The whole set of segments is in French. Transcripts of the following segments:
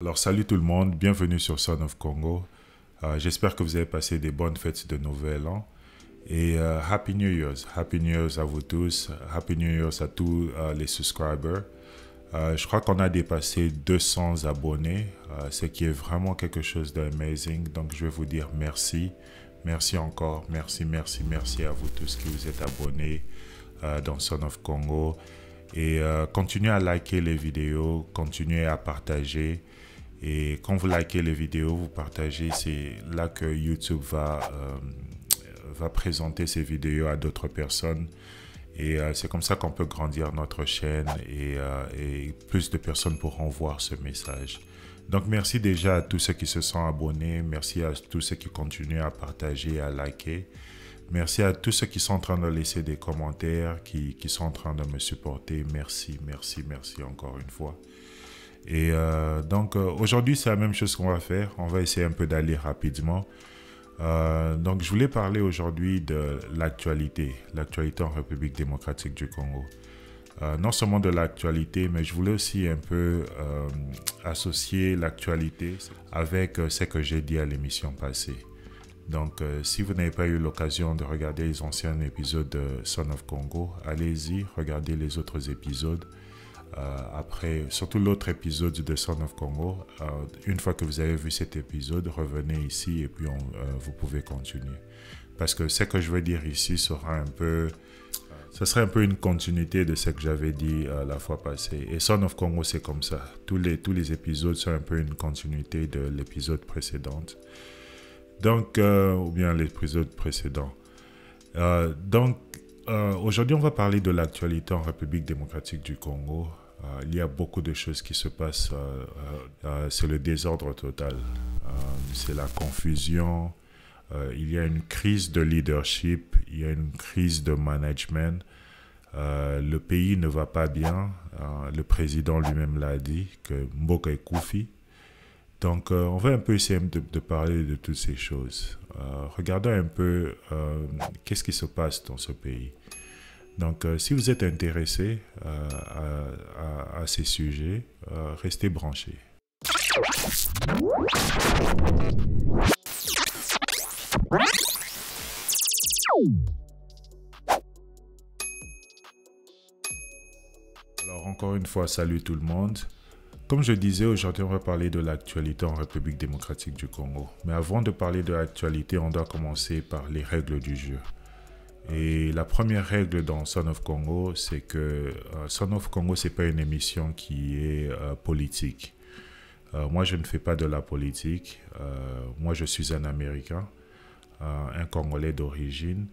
Alors salut tout le monde, bienvenue sur Son of Congo. Euh, j'espère que vous avez passé des bonnes fêtes de Nouvel An et euh, Happy New Year's. Happy New Year's à vous tous, Happy New Year's à tous euh, les subscribers. je crois qu'on a dépassé 200 abonnés, ce qui est vraiment quelque chose d'amazing. Donc je vais vous dire merci, merci encore, merci, merci, merci à vous tous qui vous êtes abonnés dans Son of Congo. Et continuez à liker les vidéos, continuez à partager. Et quand vous likez les vidéos, vous partagez, c'est là que YouTube va, euh, va présenter ces vidéos à d'autres personnes. Et euh, c'est comme ça qu'on peut grandir notre chaîne et, euh, et, plus de personnes pourront voir ce message. Donc merci déjà à tous ceux qui se sont abonnés, merci à tous ceux qui continuent à partager, à liker. Merci à tous ceux qui sont en train de laisser des commentaires, qui, qui sont en train de me supporter. Merci, merci, merci encore une fois. Et euh, donc euh, aujourd'hui, c'est la même chose qu'on va faire. On va essayer un peu d'aller rapidement. Euh, donc je voulais parler aujourd'hui de l'actualité, l'actualité en République démocratique du Congo. non seulement de l'actualité, mais je voulais aussi un peu associer l'actualité avec ce que j'ai dit à l'émission passée. Donc, si vous n'avez pas eu l'occasion de regarder les anciens épisodes de Son of Congo, allez-y, regardez les autres épisodes. Euh, après, surtout l'autre épisode de son of Congo. Euh, une fois que vous avez vu cet épisode, revenez ici et puis euh, vous pouvez continuer. Parce que ce que je veux dire ici sera un peu ce serait un peu une continuité de ce que j'avais dit la fois passée. Et Son of Congo, c'est comme ça. Tous les, tous les épisodes sont un peu une continuité de l'épisode précédent. Donc, ou bien l'épisode précédent. donc, aujourd'hui, on va parler de l'actualité en République démocratique du Congo. Euh, il y a beaucoup de choses qui se passent. Euh, euh, c'est le désordre total. c'est la confusion. il y a une crise de leadership. Il y a une crise de management. le pays ne va pas bien. le président lui-même l'a dit, que Mboka est Koufi. Donc, on va un peu essayer de, parler de toutes ces choses. regardons un peu qu'est-ce qui se passe dans ce pays. Donc, euh, si vous êtes intéressé euh, à, ces sujets, euh, restez branchés. Alors, encore une fois, salut tout le monde. Comme je disais, aujourd'hui, on va parler de l'actualité en République démocratique du Congo. Mais avant de parler de l'actualité, on doit commencer par les règles du jeu. Et la première règle dans Son of Congo, c'est que euh, Son of Congo, c'est pas une émission qui est euh, politique. Euh, moi, je ne fais pas de la politique. moi, je suis un Américain, un Congolais d'origine.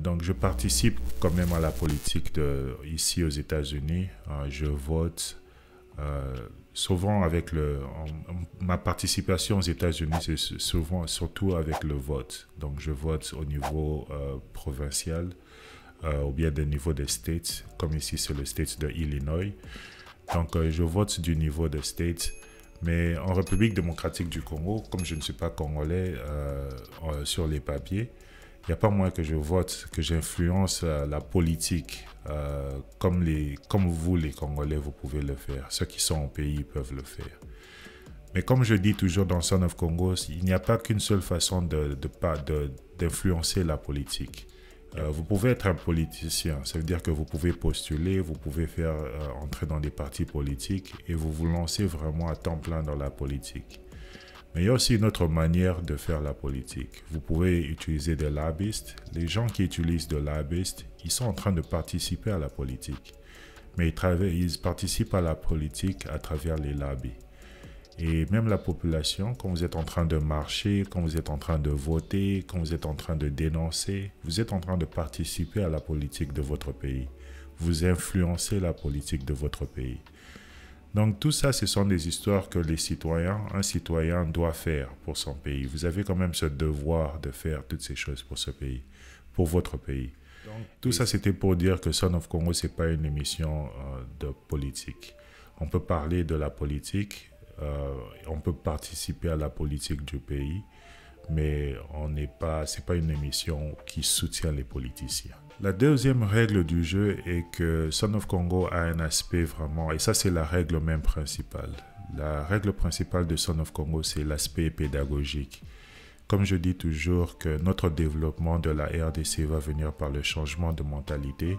donc je participe quand même à la politique ici aux États-Unis. je vote souvent avec le, ma participation aux États-Unis, c'est souvent surtout avec le vote. Donc je vote au niveau euh, provincial euh, ou bien des niveaux des States, comme ici sur le State de Illinois. Donc euh, je vote du niveau des States. Mais en République démocratique du Congo, comme je ne suis pas congolais euh, sur les papiers, il n'y a pas moins que je vote, que j'influence la politique euh, comme, les, comme vous, les Congolais, vous pouvez le faire. Ceux qui sont au pays peuvent le faire. Mais comme je dis toujours dans Son of Congo, il n'y a pas qu'une seule façon d'influencer de, de, la politique. Euh, vous pouvez être un politicien, ça veut dire que vous pouvez postuler, vous pouvez faire euh, entrer dans des partis politiques et vous vous lancez vraiment à temps plein dans la politique. Mais il y a aussi une autre manière de faire la politique. Vous pouvez utiliser des lobbyistes. Les gens qui utilisent des lobbyistes, ils sont en train de participer à la politique. Mais ils, ils participent à la politique à travers les lobbies. Et même la population, quand vous êtes en train de marcher, quand vous êtes en train de voter, quand vous êtes en train de dénoncer, vous êtes en train de participer à la politique de votre pays. Vous influencez la politique de votre pays. Donc tout ça, ce sont des histoires que les citoyens, un citoyen doit faire pour son pays. Vous avez quand même ce devoir de faire toutes ces choses pour ce pays, pour votre pays. tout ça, c'était pour dire que Son of Congo, c'est pas une émission euh, de politique. On peut parler de la politique, euh, on peut participer à la politique du pays, mais on n'est pas, c'est pas une émission qui soutient les politiciens. La deuxième règle du jeu est que Son of Congo a un aspect vraiment, et ça c'est la règle même principale. La règle principale de Son of Congo, c'est l'aspect pédagogique. Comme je dis toujours que notre développement de la RDC va venir par le changement de mentalité,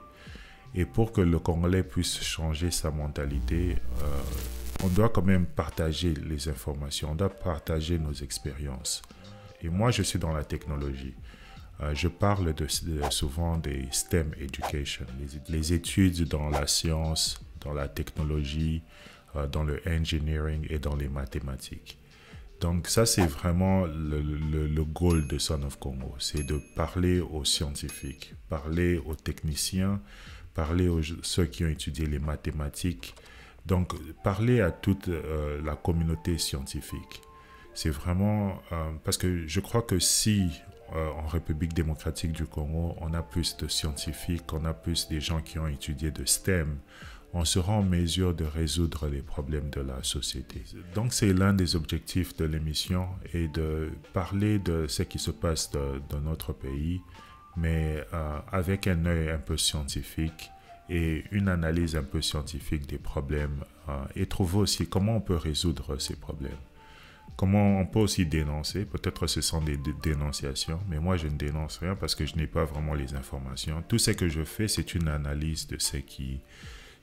et pour que le Congolais puisse changer sa mentalité, euh, on doit quand même partager les informations, on doit partager nos expériences. Et moi, je suis dans la technologie. Euh, je parle de, souvent des STEM education, les, études dans la science, dans la technologie, euh, dans le engineering et dans les mathématiques. Donc ça, c'est vraiment le, le, le, goal de Son of Congo, c'est de parler aux scientifiques, parler aux techniciens, parler aux ceux qui ont étudié les mathématiques, donc parler à toute euh, la communauté scientifique. C'est vraiment parce que je crois que si euh, en République démocratique du Congo, on a plus de scientifiques, on a plus des gens qui ont étudié de STEM. On sera en mesure de résoudre les problèmes de la société. Donc c'est l'un des objectifs de l'émission et de parler de ce qui se passe dans notre pays, mais euh, avec un œil un peu scientifique et une analyse un peu scientifique des problèmes euh, et trouver aussi comment on peut résoudre ces problèmes comment on peut aussi dénoncer. Peut-être ce sont des dénonciations, mais moi je ne dénonce rien parce que je n'ai pas vraiment les informations. Tout ce que je fais, c'est une analyse de ce qui,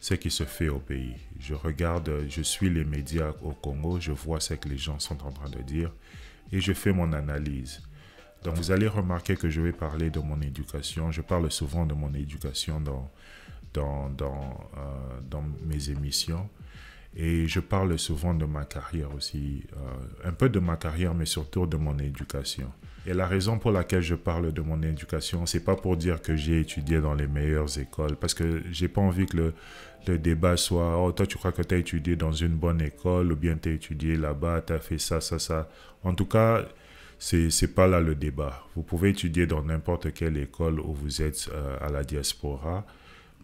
se fait au pays. Je regarde, je suis les médias au Congo, je vois ce que les gens sont en train de dire et je fais mon analyse. Donc vous allez remarquer que je vais parler de mon éducation. Je parle souvent de mon éducation dans euh, mes émissions. Et je parle souvent de ma carrière aussi, euh, un peu de ma carrière, mais surtout de mon éducation. Et la raison pour laquelle je parle de mon éducation, c'est pas pour dire que j'ai étudié dans les meilleures écoles, parce que j'ai pas envie que le, débat soit Oh, toi, tu crois que tu as étudié dans une bonne école, ou bien tu as étudié là-bas, tu as fait ça, ça, ça. En tout cas, c'est pas là le débat. Vous pouvez étudier dans n'importe quelle école où vous êtes euh, à la diaspora.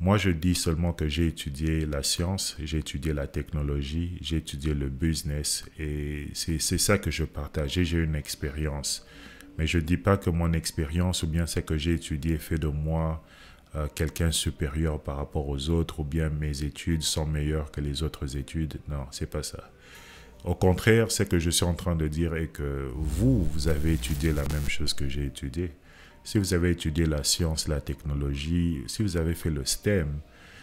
Moi, je dis seulement que j'ai étudié la science, j'ai étudié la technologie, j'ai étudié le business et c'est ça que je partage. J'ai une expérience. Mais je ne dis pas que mon expérience ou bien ce que j'ai étudié fait de moi euh, quelqu'un supérieur par rapport aux autres ou bien mes études sont meilleures que les autres études. Non, c'est pas ça. Au contraire, ce que je suis en train de dire est que vous, vous avez étudié la même chose que j'ai étudié si vous avez étudié la science, la technologie, si vous avez fait le STEM,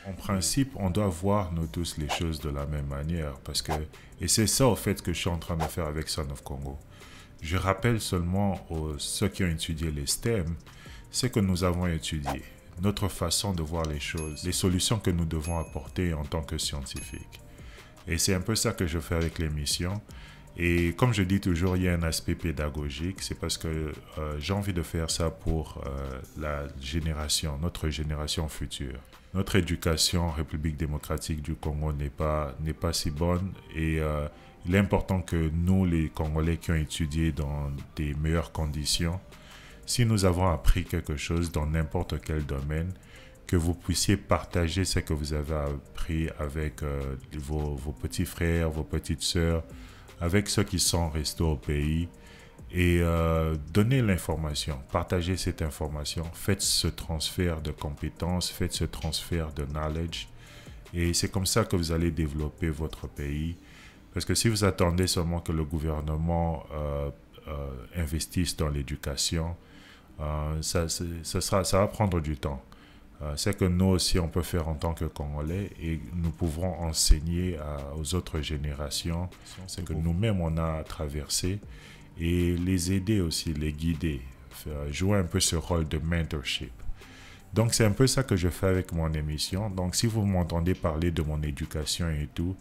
en principe, on doit voir nous tous les choses de la même manière. Parce que, et c'est ça au fait que je suis en train de faire avec Son of Congo. Je rappelle seulement aux, ceux qui ont étudié les STEM ce que nous avons étudié, notre façon de voir les choses, les solutions que nous devons apporter en tant que scientifiques. Et c'est un peu ça que je fais avec l'émission. Et comme je dis toujours, il y a un aspect pédagogique. C'est parce que euh, j'ai envie de faire ça pour euh, la génération, notre génération future. Notre éducation en République démocratique du Congo n'est pas, n'est pas si bonne et euh, il est important que nous, les Congolais qui ont étudié dans des meilleures conditions, si nous avons appris quelque chose dans n'importe quel domaine, que vous puissiez partager ce que vous avez appris avec vos, vos petits frères, vos petites sœurs, avec ceux qui sont restés au pays et euh, donner l'information, partager cette information, faites ce transfert de compétences, faites ce transfert de knowledge. Et c'est comme ça que vous allez développer votre pays. Parce que si vous attendez seulement que le gouvernement euh, euh, investisse dans l'éducation, ça va prendre du temps. Euh, c'est que nous aussi, on peut faire en tant que Congolais et nous pouvons enseigner euh, aux autres générations ce que nous-mêmes, on a traversé et les aider aussi, les guider, jouer un peu ce rôle de mentorship. Donc c'est un peu ça que je fais avec mon émission. Donc si vous m'entendez parler de mon éducation et tout,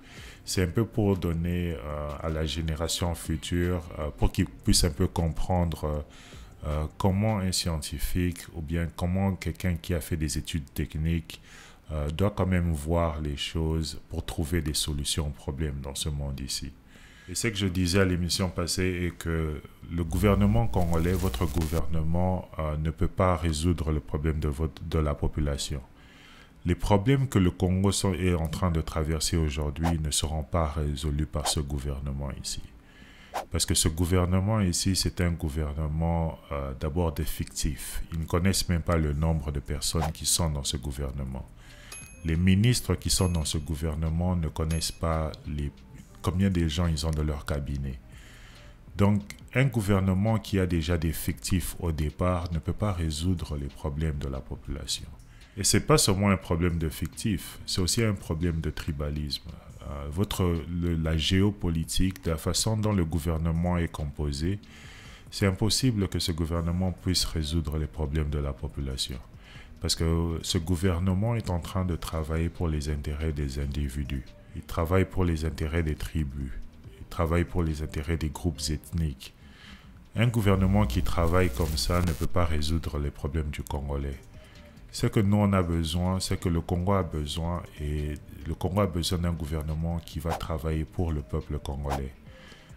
c'est un peu pour donner euh, à la génération future, pour qu'ils puissent un peu comprendre. Euh, comment un scientifique ou bien comment quelqu'un qui a fait des études techniques euh, doit quand même voir les choses pour trouver des solutions aux problèmes dans ce monde ici. Et ce que je disais à l'émission passée est que le gouvernement congolais, votre gouvernement, euh, ne peut pas résoudre le problème de, votre, de la population. Les problèmes que le Congo est en train de traverser aujourd'hui ne seront pas résolus par ce gouvernement ici. Parce que ce gouvernement ici, c'est un gouvernement euh, d'abord des fictifs. Ils ne connaissent même pas le nombre de personnes qui sont dans ce gouvernement. Les ministres qui sont dans ce gouvernement ne connaissent pas combien de gens ils ont dans leur cabinet. Donc, un gouvernement qui a déjà des fictifs au départ ne peut pas résoudre les problèmes de la population. Et ce n'est pas seulement un problème de fictifs, c'est aussi un problème de tribalisme. Euh, votre, la géopolitique, de la façon dont le gouvernement est composé, c'est impossible que ce gouvernement puisse résoudre les problèmes de la population. Parce que ce gouvernement est en train de travailler pour les intérêts des individus. Il travaille pour les intérêts des tribus. Il travaille pour les intérêts des groupes ethniques. Un gouvernement qui travaille comme ça ne peut pas résoudre les problèmes du Congolais. Ce que nous, on a besoin, c'est que le Congo a besoin, et le Congo a besoin d'un gouvernement qui va travailler pour le peuple congolais.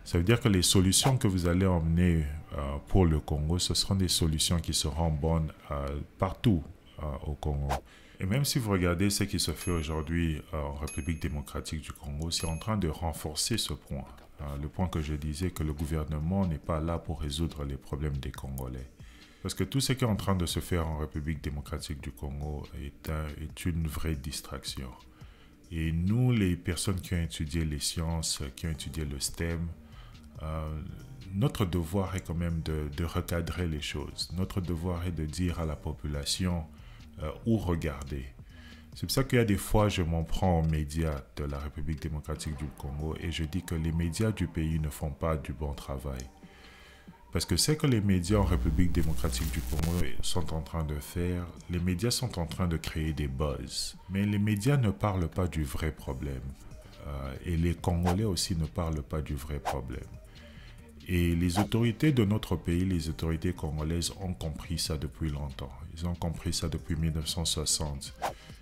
Ça veut dire que les solutions que vous allez emmener euh, pour le Congo, ce seront des solutions qui seront bonnes euh, partout euh, au Congo. Et même si vous regardez ce qui se fait aujourd'hui en République démocratique du Congo, c'est en train de renforcer ce point. le point que je disais, que le gouvernement n'est pas là pour résoudre les problèmes des Congolais. Parce que tout ce qui est en train de se faire en République démocratique du Congo est, une vraie distraction. Et nous, les personnes qui ont étudié les sciences, qui ont étudié le STEM, euh, notre devoir est quand même de, recadrer les choses. Notre devoir est de dire à la population euh, où regarder. C'est pour ça qu'il y a des fois, je m'en prends aux médias de la République démocratique du Congo et je dis que les médias du pays ne font pas du bon travail. Parce que c'est que les médias en République démocratique du Congo sont en train de faire, les médias sont en train de créer des buzz. Mais les médias ne parlent pas du vrai problème. Euh, et les Congolais aussi ne parlent pas du vrai problème. Et les autorités de notre pays, les autorités congolaises ont compris ça depuis longtemps. Ils ont compris ça depuis 1960.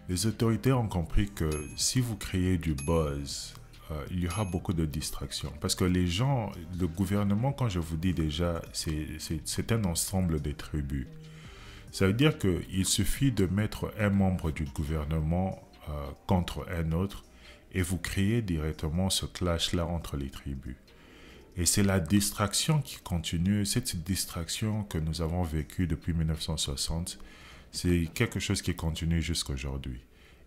Les autorités ont compris que si vous créez du buzz, euh, il y aura beaucoup de distractions. Parce que les gens, le gouvernement, quand je vous dis déjà, c'est un ensemble des tribus. Ça veut dire qu'il suffit de mettre un membre du gouvernement euh, contre un autre et vous créez directement ce clash-là entre les tribus. Et c'est la distraction qui continue, cette distraction que nous avons vécue depuis 1960, c'est quelque chose qui continue jusqu'à aujourd'hui.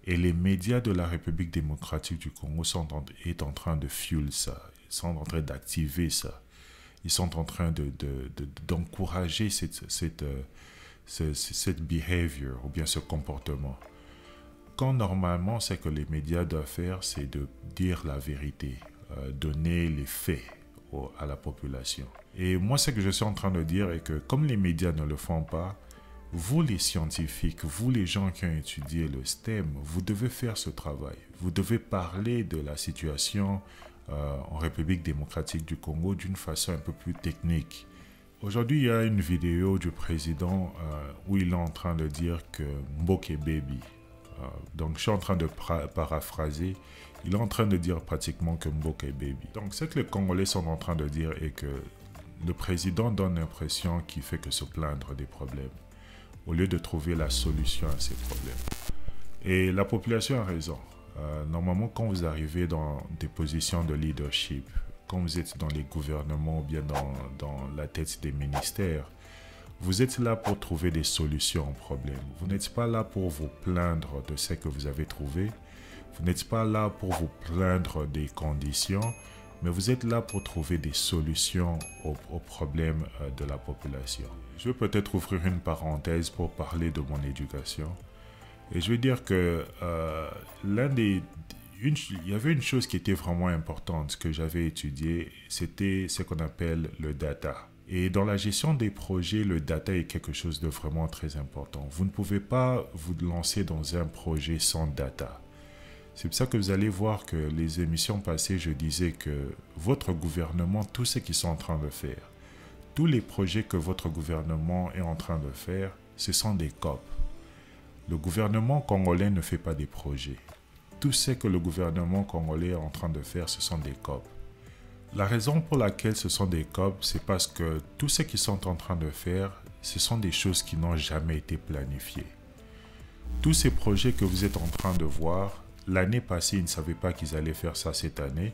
Et les médias de la République démocratique du Congo sont en, en train de fuel ça, ils sont en train d'activer ça, ils sont en train d'encourager de, cette, euh, cette, behavior ou bien ce comportement. Quand normalement, ce que les médias doivent faire, c'est de dire la vérité, euh, donner les faits à la population. Et moi, ce que je suis en train de dire est que comme les médias ne le font pas, vous les scientifiques, vous les gens qui ont étudié le STEM, vous devez faire ce travail. Vous devez parler de la situation euh, en République démocratique du Congo d'une façon un peu plus technique. Aujourd'hui, il y a une vidéo du président euh, où il est en train de dire que Mboke Baby, euh, donc je suis en train de paraphraser, il est en train de dire pratiquement que Mboke Baby. Donc ce que les Congolais sont en train de dire est que le président donne l'impression qu'il fait que se plaindre des problèmes au lieu de trouver la solution à ces problèmes. Et la population a raison. Euh, normalement, quand vous arrivez dans des positions de leadership, quand vous êtes dans les gouvernements ou bien dans, la tête des ministères, vous êtes là pour trouver des solutions aux problèmes. Vous n'êtes pas là pour vous plaindre de ce que vous avez trouvé. Vous n'êtes pas là pour vous plaindre des conditions, mais vous êtes là pour trouver des solutions aux problèmes euh, de la population je vais peut-être ouvrir une parenthèse pour parler de mon éducation. Et je veux dire que euh, l'un des. il y avait une chose qui était vraiment importante que j'avais étudiée, c'était ce qu'on appelle le data. Et dans la gestion des projets, le data est quelque chose de vraiment très important. Vous ne pouvez pas vous lancer dans un projet sans data. C'est pour ça que vous allez voir que les émissions passées, je disais que votre gouvernement, tout ce qu'ils sont en train de faire, tous les projets que votre gouvernement est en train de faire, ce sont des COP. Le gouvernement congolais ne fait pas des projets. Tout ce que le gouvernement congolais est en train de faire, ce sont des COP. La raison pour laquelle ce sont des COP, c'est parce que tout ce qu'ils sont en train de faire, ce sont des choses qui n'ont jamais été planifiées. Tous ces projets que vous êtes en train de voir, l'année passée, ils ne savaient pas qu'ils allaient faire ça cette année.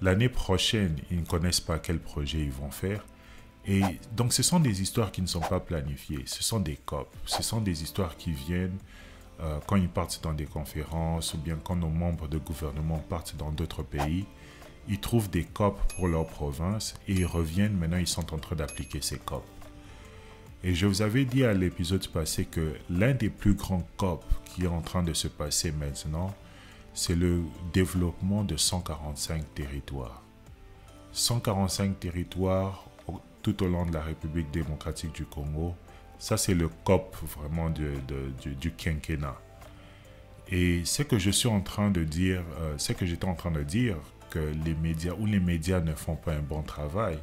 L'année prochaine, ils ne connaissent pas quel projet ils vont faire. Et donc ce sont des histoires qui ne sont pas planifiées, ce sont des COP, ce sont des histoires qui viennent euh, quand ils partent dans des conférences ou bien quand nos membres de gouvernement partent dans d'autres pays. Ils trouvent des COP pour leur province et ils reviennent, maintenant ils sont en train d'appliquer ces COP. Et je vous avais dit à l'épisode passé que l'un des plus grands COP qui est en train de se passer maintenant, c'est le développement de 145 territoires. 145 territoires tout au long de la République démocratique du Congo. Ça, c'est le COP vraiment du, quinquennat. Et ce que je suis en train de dire, euh, ce que j'étais en train de dire, que les médias ou les médias ne font pas un bon travail,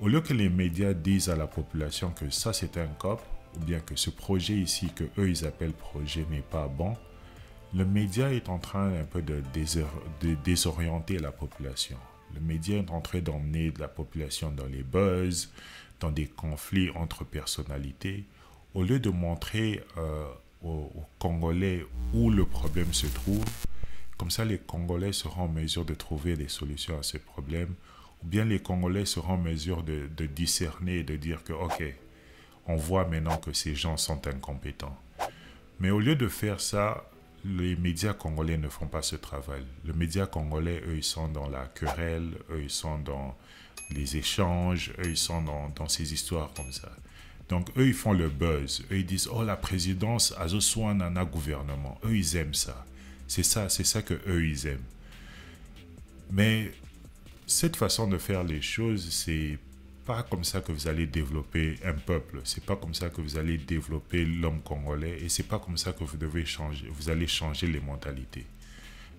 au lieu que les médias disent à la population que ça c'est un COP, ou bien que ce projet ici que eux ils appellent projet n'est pas bon, le média est en train un peu de désorienter la population. Le média est en train d'emmener de la population dans les buzz, dans des conflits entre personnalités, au lieu de montrer euh, aux, Congolais où le problème se trouve. Comme ça, les Congolais seront en mesure de trouver des solutions à ces problèmes, ou bien les Congolais seront en mesure de, de discerner et de dire que, OK, on voit maintenant que ces gens sont incompétents. Mais au lieu de faire ça, les médias congolais ne font pas ce travail. Les médias congolais, eux, ils sont dans la querelle, eux, ils sont dans les échanges, eux, ils sont dans, ces histoires comme ça. Donc, eux, ils font le buzz. Eux, ils disent, oh, la présidence, Azoswan en a gouvernement. Eux, ils aiment ça. C'est ça, c'est ça que eux, ils aiment. Mais cette façon de faire les choses, c'est pas comme ça que vous allez développer un peuple. C'est pas comme ça que vous allez développer l'homme congolais et c'est pas comme ça que vous devez changer. Vous allez changer les mentalités.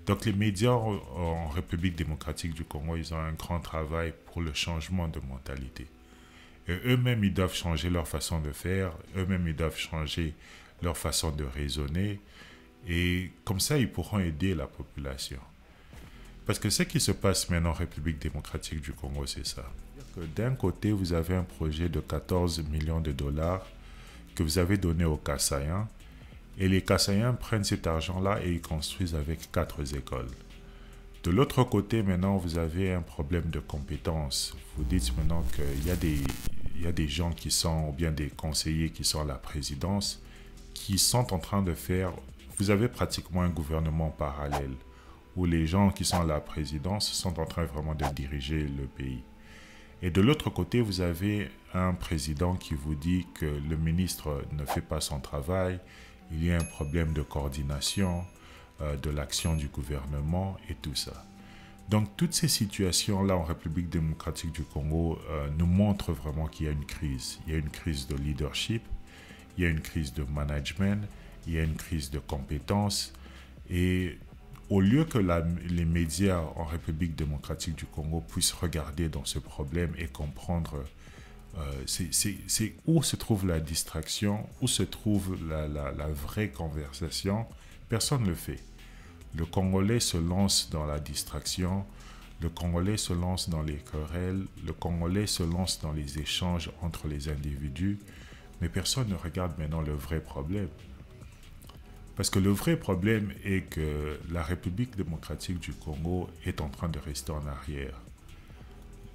Donc les médias en République démocratique du Congo, ils ont un grand travail pour le changement de mentalité. Eux-mêmes, ils doivent changer leur façon de faire. Eux-mêmes, ils doivent changer leur façon de raisonner. Et comme ça, ils pourront aider la population. Parce que ce qui se passe maintenant en République démocratique du Congo, c'est ça d'un côté, vous avez un projet de 14 millions de dollars que vous avez donné aux Kassaïens, et les Kassaïens prennent cet argent-là et ils construisent avec quatre écoles. De l'autre côté, maintenant, vous avez un problème de compétence. Vous dites maintenant qu'il y a des gens qui sont, ou bien des conseillers qui sont à la présidence, qui sont en train de faire... Vous avez pratiquement un gouvernement parallèle, où les gens qui sont à la présidence sont en train vraiment de diriger le pays. Et de l'autre côté, vous avez un président qui vous dit que le ministre ne fait pas son travail, il y a un problème de coordination euh, de l'action du gouvernement et tout ça. Donc toutes ces situations-là en République démocratique du Congo euh, nous montrent vraiment qu'il y a une crise. Il y a une crise de leadership, il y a une crise de management, il y a une crise de compétences et au lieu que les médias en République démocratique du Congo puissent regarder dans ce problème et comprendre euh, c'est où se trouve la distraction, où se trouve la vraie conversation, personne ne le fait. Le Congolais se lance dans la distraction, le Congolais se lance dans les querelles, le Congolais se lance dans les échanges entre les individus, mais personne ne regarde maintenant le vrai problème. Parce que le vrai problème est que la République démocratique du Congo est en train de rester en arrière.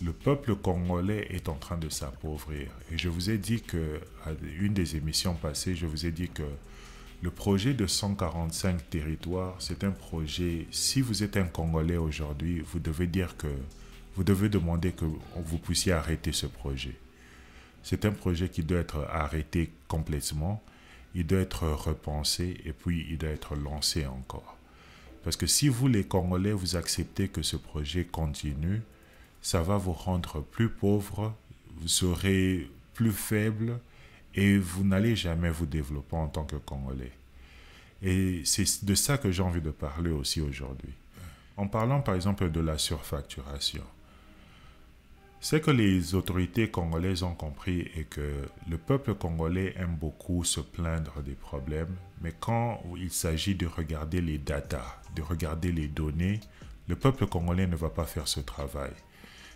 Le peuple congolais est en train de s'appauvrir. Et je vous ai dit que, à une des émissions passées, je vous ai dit que le projet de 145 territoires, c'est un projet, si vous êtes un Congolais aujourd'hui, vous devez dire que, vous devez demander que vous puissiez arrêter ce projet. C'est un projet qui doit être arrêté complètement il doit être repensé et puis il doit être lancé encore. Parce que si vous, les Congolais, vous acceptez que ce projet continue, ça va vous rendre plus pauvre, vous serez plus faible et vous n'allez jamais vous développer en tant que Congolais. Et c'est de ça que j'ai envie de parler aussi aujourd'hui. En parlant par exemple de la surfacturation, ce que les autorités congolaises ont compris est que le peuple congolais aime beaucoup se plaindre des problèmes, mais quand il s'agit de regarder les datas, de regarder les données, le peuple congolais ne va pas faire ce travail.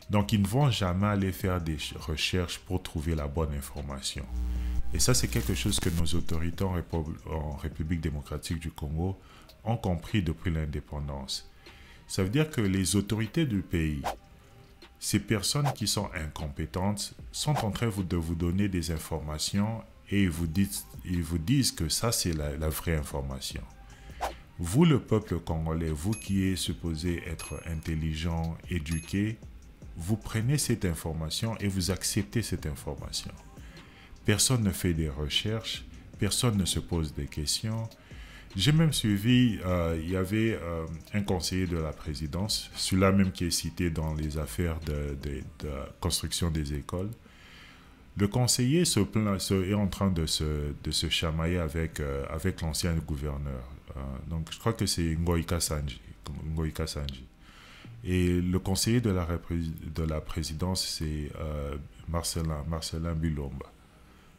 Donc ils ne vont jamais aller faire des recherches pour trouver la bonne information. Et ça, c'est quelque chose que nos autorités en République démocratique du Congo ont compris depuis l'indépendance. Ça veut dire que les autorités du pays ces personnes qui sont incompétentes sont en train de vous donner des informations et ils vous disent, ils vous disent que ça, c'est la, la vraie information. Vous, le peuple congolais, vous qui est supposé être intelligent, éduqué, vous prenez cette information et vous acceptez cette information. Personne ne fait des recherches, personne ne se pose des questions, j'ai même suivi, euh, il y avait euh, un conseiller de la présidence, celui-là même qui est cité dans les affaires de, construction des écoles. Le conseiller se est en train de se, de se chamailler avec, euh, avec l'ancien gouverneur. donc je crois que c'est Ngoïka Sanji, Et le conseiller de la, de la présidence, c'est Marcelin, Marcelin Bulomba.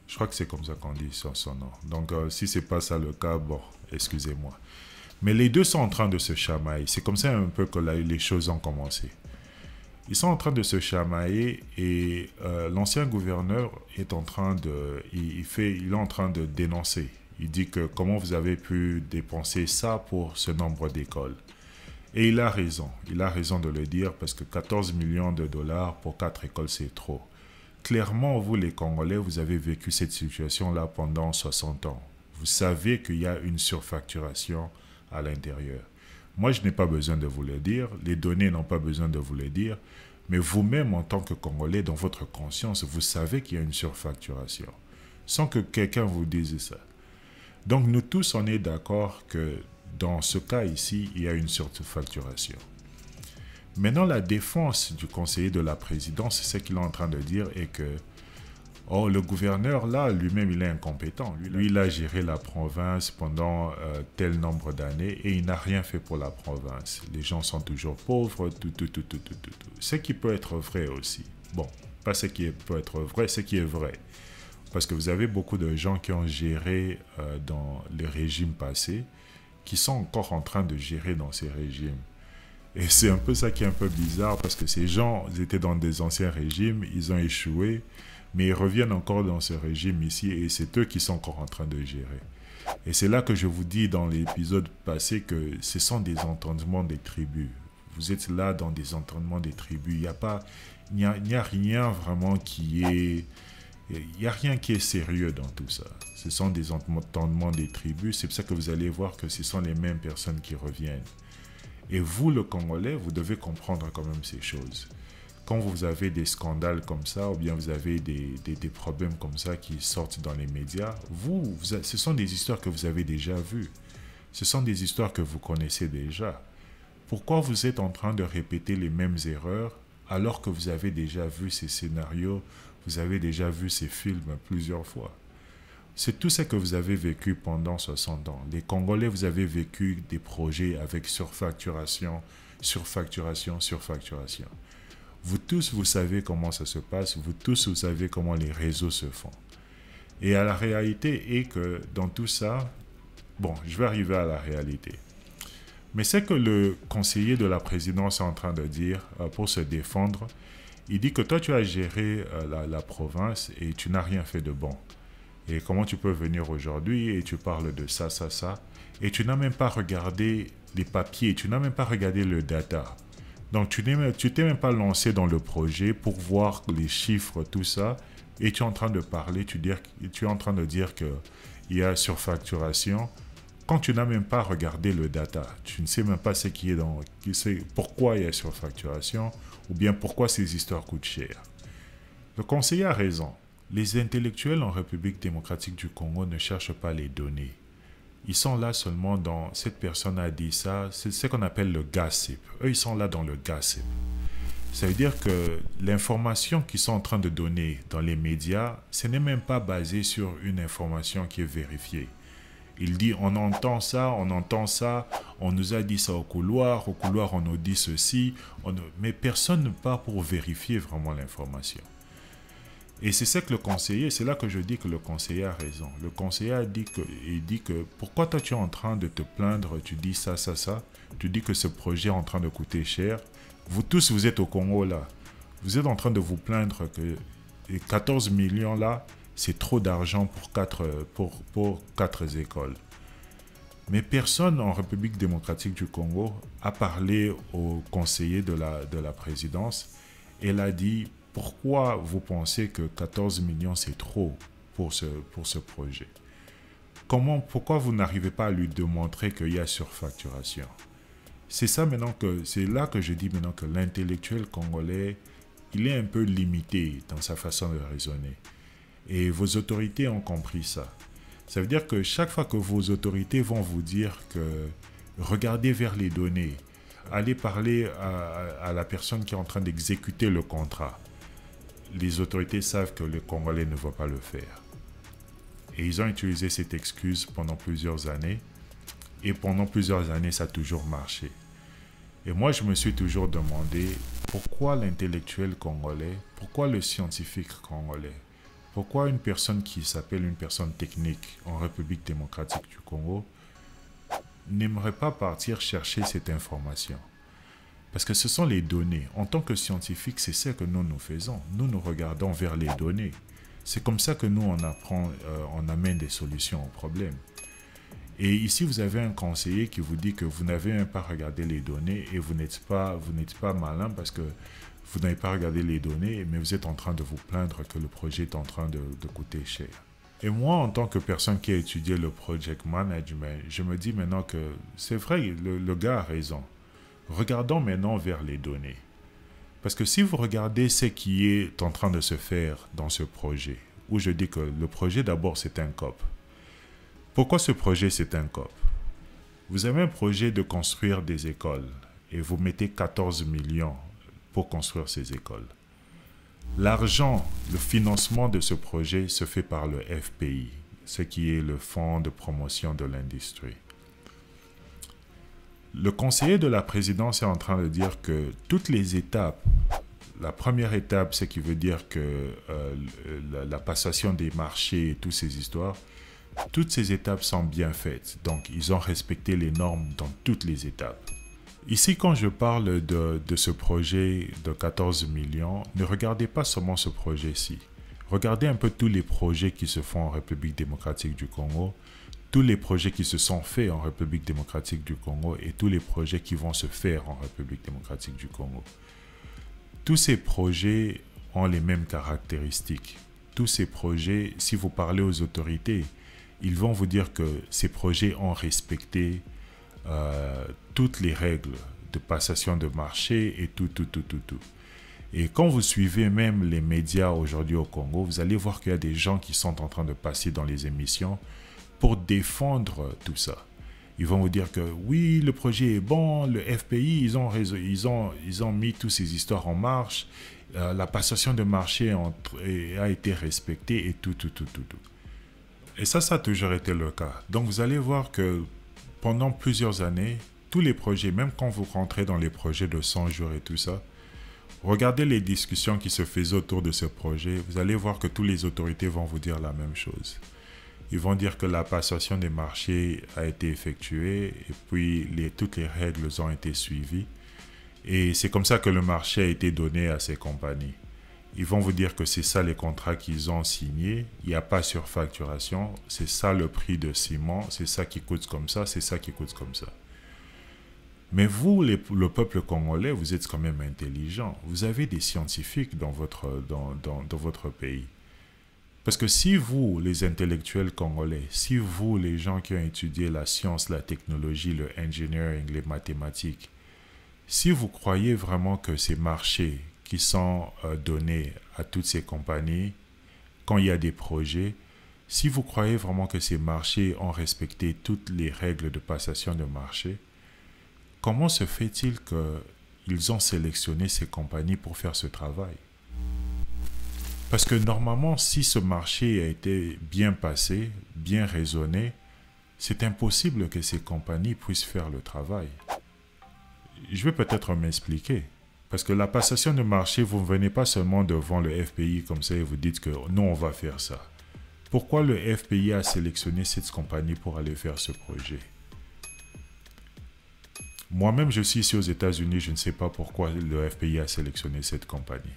Je crois que c'est comme ça qu'on dit son, son nom. Donc si ce n'est pas ça le cas, bon, excusez-moi. Mais les deux sont en train de se chamailler. C'est comme ça un peu que les choses ont commencé. Ils sont en train de se chamailler et euh, l'ancien gouverneur est en train de, il, fait, il est en train de dénoncer. Il dit que comment vous avez pu dépenser ça pour ce nombre d'écoles. Et il a raison, il a raison de le dire parce que 14 millions de dollars pour quatre écoles, c'est trop. Clairement, vous les Congolais, vous avez vécu cette situation-là pendant 60 ans. Vous savez qu'il y a une surfacturation à l'intérieur. Moi, je n'ai pas besoin de vous le dire, les données n'ont pas besoin de vous le dire, mais vous-même, en tant que Congolais, dans votre conscience, vous savez qu'il y a une surfacturation, sans que quelqu'un vous dise ça. Donc, nous tous, on est d'accord que dans ce cas ici, il y a une surfacturation. Maintenant, la défense du conseiller de la présidence, ce qu'il est en train de dire est que Or, oh, le gouverneur, là, lui-même, il est incompétent. Lui, il a géré la province pendant euh, tel nombre d'années et il n'a rien fait pour la province. Les gens sont toujours pauvres, tout, tout, tout, tout, tout, tout. Ce qui peut être vrai aussi. Bon, pas ce qui peut être vrai, ce qui est vrai. Parce que vous avez beaucoup de gens qui ont géré euh, dans les régimes passés, qui sont encore en train de gérer dans ces régimes. Et c'est un peu ça qui est un peu bizarre, parce que ces gens ils étaient dans des anciens régimes, ils ont échoué mais ils reviennent encore dans ce régime ici et c'est eux qui sont encore en train de gérer. Et c'est là que je vous dis dans l'épisode passé que ce sont des entendements des tribus. Vous êtes là dans des entendements des tribus. Il n'y a pas, il n'y a, rien vraiment qui est, il n'y a rien qui est sérieux dans tout ça. Ce sont des entendements des tribus. C'est pour ça que vous allez voir que ce sont les mêmes personnes qui reviennent. Et vous, le Congolais, vous devez comprendre quand même ces choses quand vous avez des scandales comme ça, ou bien vous avez des, des, problèmes comme ça qui sortent dans les médias, vous, ce sont des histoires que vous avez déjà vues. Ce sont des histoires que vous connaissez déjà. Pourquoi vous êtes en train de répéter les mêmes erreurs alors que vous avez déjà vu ces scénarios, vous avez déjà vu ces films plusieurs fois c'est tout ce que vous avez vécu pendant 60 ans. Les Congolais, vous avez vécu des projets avec surfacturation, surfacturation, surfacturation. Vous tous, vous savez comment ça se passe, vous tous, vous savez comment les réseaux se font. Et la réalité est que dans tout ça, bon, je vais arriver à la réalité. Mais c'est que le conseiller de la présidence est en train de dire euh, pour se défendre. Il dit que toi, tu as géré euh, la, la, province et tu n'as rien fait de bon. Et comment tu peux venir aujourd'hui et tu parles de ça, ça, ça, et tu n'as même pas regardé les papiers, tu n'as même pas regardé le data. Donc tu ne t'es même pas lancé dans le projet pour voir les chiffres, tout ça, et tu es en train de parler, tu, dire, tu es en train de dire que il y a surfacturation quand tu n'as même pas regardé le data, tu ne sais même pas ce qui est dans, pourquoi il y a surfacturation ou bien pourquoi ces histoires coûtent cher. Le conseiller a raison. Les intellectuels en République démocratique du Congo ne cherchent pas les données ils sont là seulement dans cette personne a dit ça, c'est ce qu'on appelle le gossip. Eux, ils sont là dans le gossip. Ça veut dire que l'information qu'ils sont en train de donner dans les médias, ce n'est même pas basé sur une information qui est vérifiée. Il dit on entend ça, on entend ça, on nous a dit ça au couloir, au couloir on nous dit ceci, mais personne ne part pour vérifier vraiment l'information. Et c'est ça que le conseiller, c'est là que je dis que le conseiller a raison. Le conseiller a dit que, il dit que pourquoi toi tu es en train de te plaindre, tu dis ça, ça, ça, tu dis que ce projet est en train de coûter cher. Vous tous, vous êtes au Congo là, vous êtes en train de vous plaindre que 14 millions là, c'est trop d'argent pour quatre, pour, pour quatre écoles. Mais personne en République démocratique du Congo a parlé au conseiller de la, de la présidence. Elle a dit pourquoi vous pensez que 14 millions c'est trop pour ce, pour ce projet Comment, Pourquoi vous n'arrivez pas à lui démontrer qu'il y a surfacturation C'est ça maintenant que c'est là que je dis maintenant que l'intellectuel congolais, il est un peu limité dans sa façon de raisonner. Et vos autorités ont compris ça. Ça veut dire que chaque fois que vos autorités vont vous dire que regardez vers les données, allez parler à la personne qui est en train d'exécuter le contrat les autorités savent que les Congolais ne vont pas le faire. Et ils ont utilisé cette excuse pendant plusieurs années. Et pendant plusieurs années, ça a toujours marché. Et moi, je me suis toujours demandé pourquoi l'intellectuel congolais, pourquoi le scientifique congolais, pourquoi une personne qui s'appelle une personne technique en République démocratique du Congo n'aimerait pas partir chercher cette information. Parce que ce sont les données. En tant que scientifique, c'est ça que nous nous faisons. Nous nous regardons vers les données. C'est comme ça que nous, on apprend, euh, on amène des solutions aux problèmes. Et ici, vous avez un conseiller qui vous dit que vous n'avez pas regardé les données et vous n'êtes pas, vous n'êtes pas malin parce que vous n'avez pas regardé les données, mais vous êtes en train de vous plaindre que le projet est en train de, coûter cher. Et moi, en tant que personne qui a étudié le project management, je me dis maintenant que c'est vrai, le gars a raison. Regardons maintenant vers les données. Parce que si vous regardez ce qui est en train de se faire dans ce projet, où je dis que le projet d'abord c'est un COP. Pourquoi ce projet c'est un COP Vous avez un projet de construire des écoles et vous mettez 14 millions pour construire ces écoles. L'argent, le financement de ce projet se fait par le FPI, ce qui est le Fonds de promotion de l'industrie. Le conseiller de la présidence est en train de dire que toutes les étapes, la première étape, c'est qui veut dire que euh, la, passation des marchés et toutes ces histoires, toutes ces étapes sont bien faites. Donc, ils ont respecté les normes dans toutes les étapes. Ici, quand je parle de, de ce projet de 14 millions, ne regardez pas seulement ce projet-ci. Regardez un peu tous les projets qui se font en République démocratique du Congo tous les projets qui se sont faits en République démocratique du Congo et tous les projets qui vont se faire en République démocratique du Congo. Tous ces projets ont les mêmes caractéristiques. Tous ces projets, si vous parlez aux autorités, ils vont vous dire que ces projets ont respecté euh, toutes les règles de passation de marché et tout, tout, tout, tout, tout. Et quand vous suivez même les médias aujourd'hui au Congo, vous allez voir qu'il y a des gens qui sont en train de passer dans les émissions pour défendre tout ça. Ils vont vous dire que oui, le projet est bon, le FPI, ils ont, ils ont, ils ont mis toutes ces histoires en marche, euh, la passation de marché entre, a été respectée et tout, tout, tout, tout, tout. Et ça, ça a toujours été le cas. Donc vous allez voir que pendant plusieurs années, tous les projets, même quand vous rentrez dans les projets de 100 jours et tout ça, regardez les discussions qui se faisaient autour de ce projet, vous allez voir que toutes les autorités vont vous dire la même chose ils vont dire que la passation des marchés a été effectuée et puis toutes les règles ont été suivies. Et c'est comme ça que le marché a été donné à ces compagnies. Ils vont vous dire que c'est ça les contrats qu'ils ont signés, il n'y a pas surfacturation, c'est ça le prix de ciment, c'est ça qui coûte comme ça, c'est ça qui coûte comme ça. Mais vous, le peuple congolais, vous êtes quand même intelligent. Vous avez des scientifiques dans votre, dans, dans, dans votre pays. Parce que si vous, les intellectuels congolais, si vous, les gens qui ont étudié la science, la technologie, le engineering, les mathématiques, si vous croyez vraiment que ces marchés qui sont euh, donnés à toutes ces compagnies, quand il y a des projets, si vous croyez vraiment que ces marchés ont respecté toutes les règles de passation de marché, comment se fait-il qu'ils ont sélectionné ces compagnies pour faire ce travail parce que normalement, si ce marché a été bien passé, bien raisonné, c'est impossible que ces compagnies puissent faire le travail. Je vais peut-être m'expliquer. Parce que la passation de marché, vous ne venez pas seulement devant le FPI comme ça et vous dites que non, on va faire ça. Pourquoi le FPI a sélectionné cette compagnie pour aller faire ce projet Moi-même, je suis ici aux États-Unis, je ne sais pas pourquoi le FPI a sélectionné cette compagnie.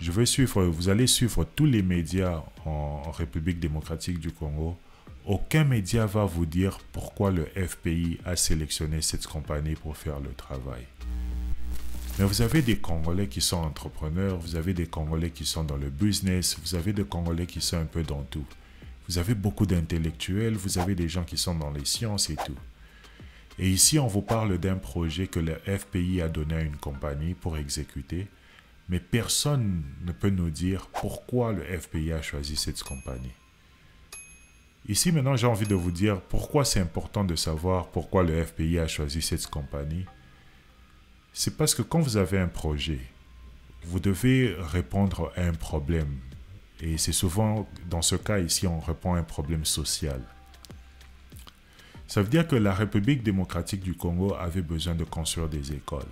Je vais suivre, vous allez suivre tous les médias en République démocratique du Congo. Aucun média va vous dire pourquoi le FPI a sélectionné cette compagnie pour faire le travail. Mais vous avez des Congolais qui sont entrepreneurs, vous avez des Congolais qui sont dans le business, vous avez des Congolais qui sont un peu dans tout. Vous avez beaucoup d'intellectuels, vous avez des gens qui sont dans les sciences et tout. Et ici, on vous parle d'un projet que le FPI a donné à une compagnie pour exécuter mais personne ne peut nous dire pourquoi le FPI a choisi cette compagnie. Ici maintenant, j'ai envie de vous dire pourquoi c'est important de savoir pourquoi le FPI a choisi cette compagnie. C'est parce que quand vous avez un projet, vous devez répondre à un problème. Et c'est souvent, dans ce cas ici, on répond à un problème social. Ça veut dire que la République démocratique du Congo avait besoin de construire des écoles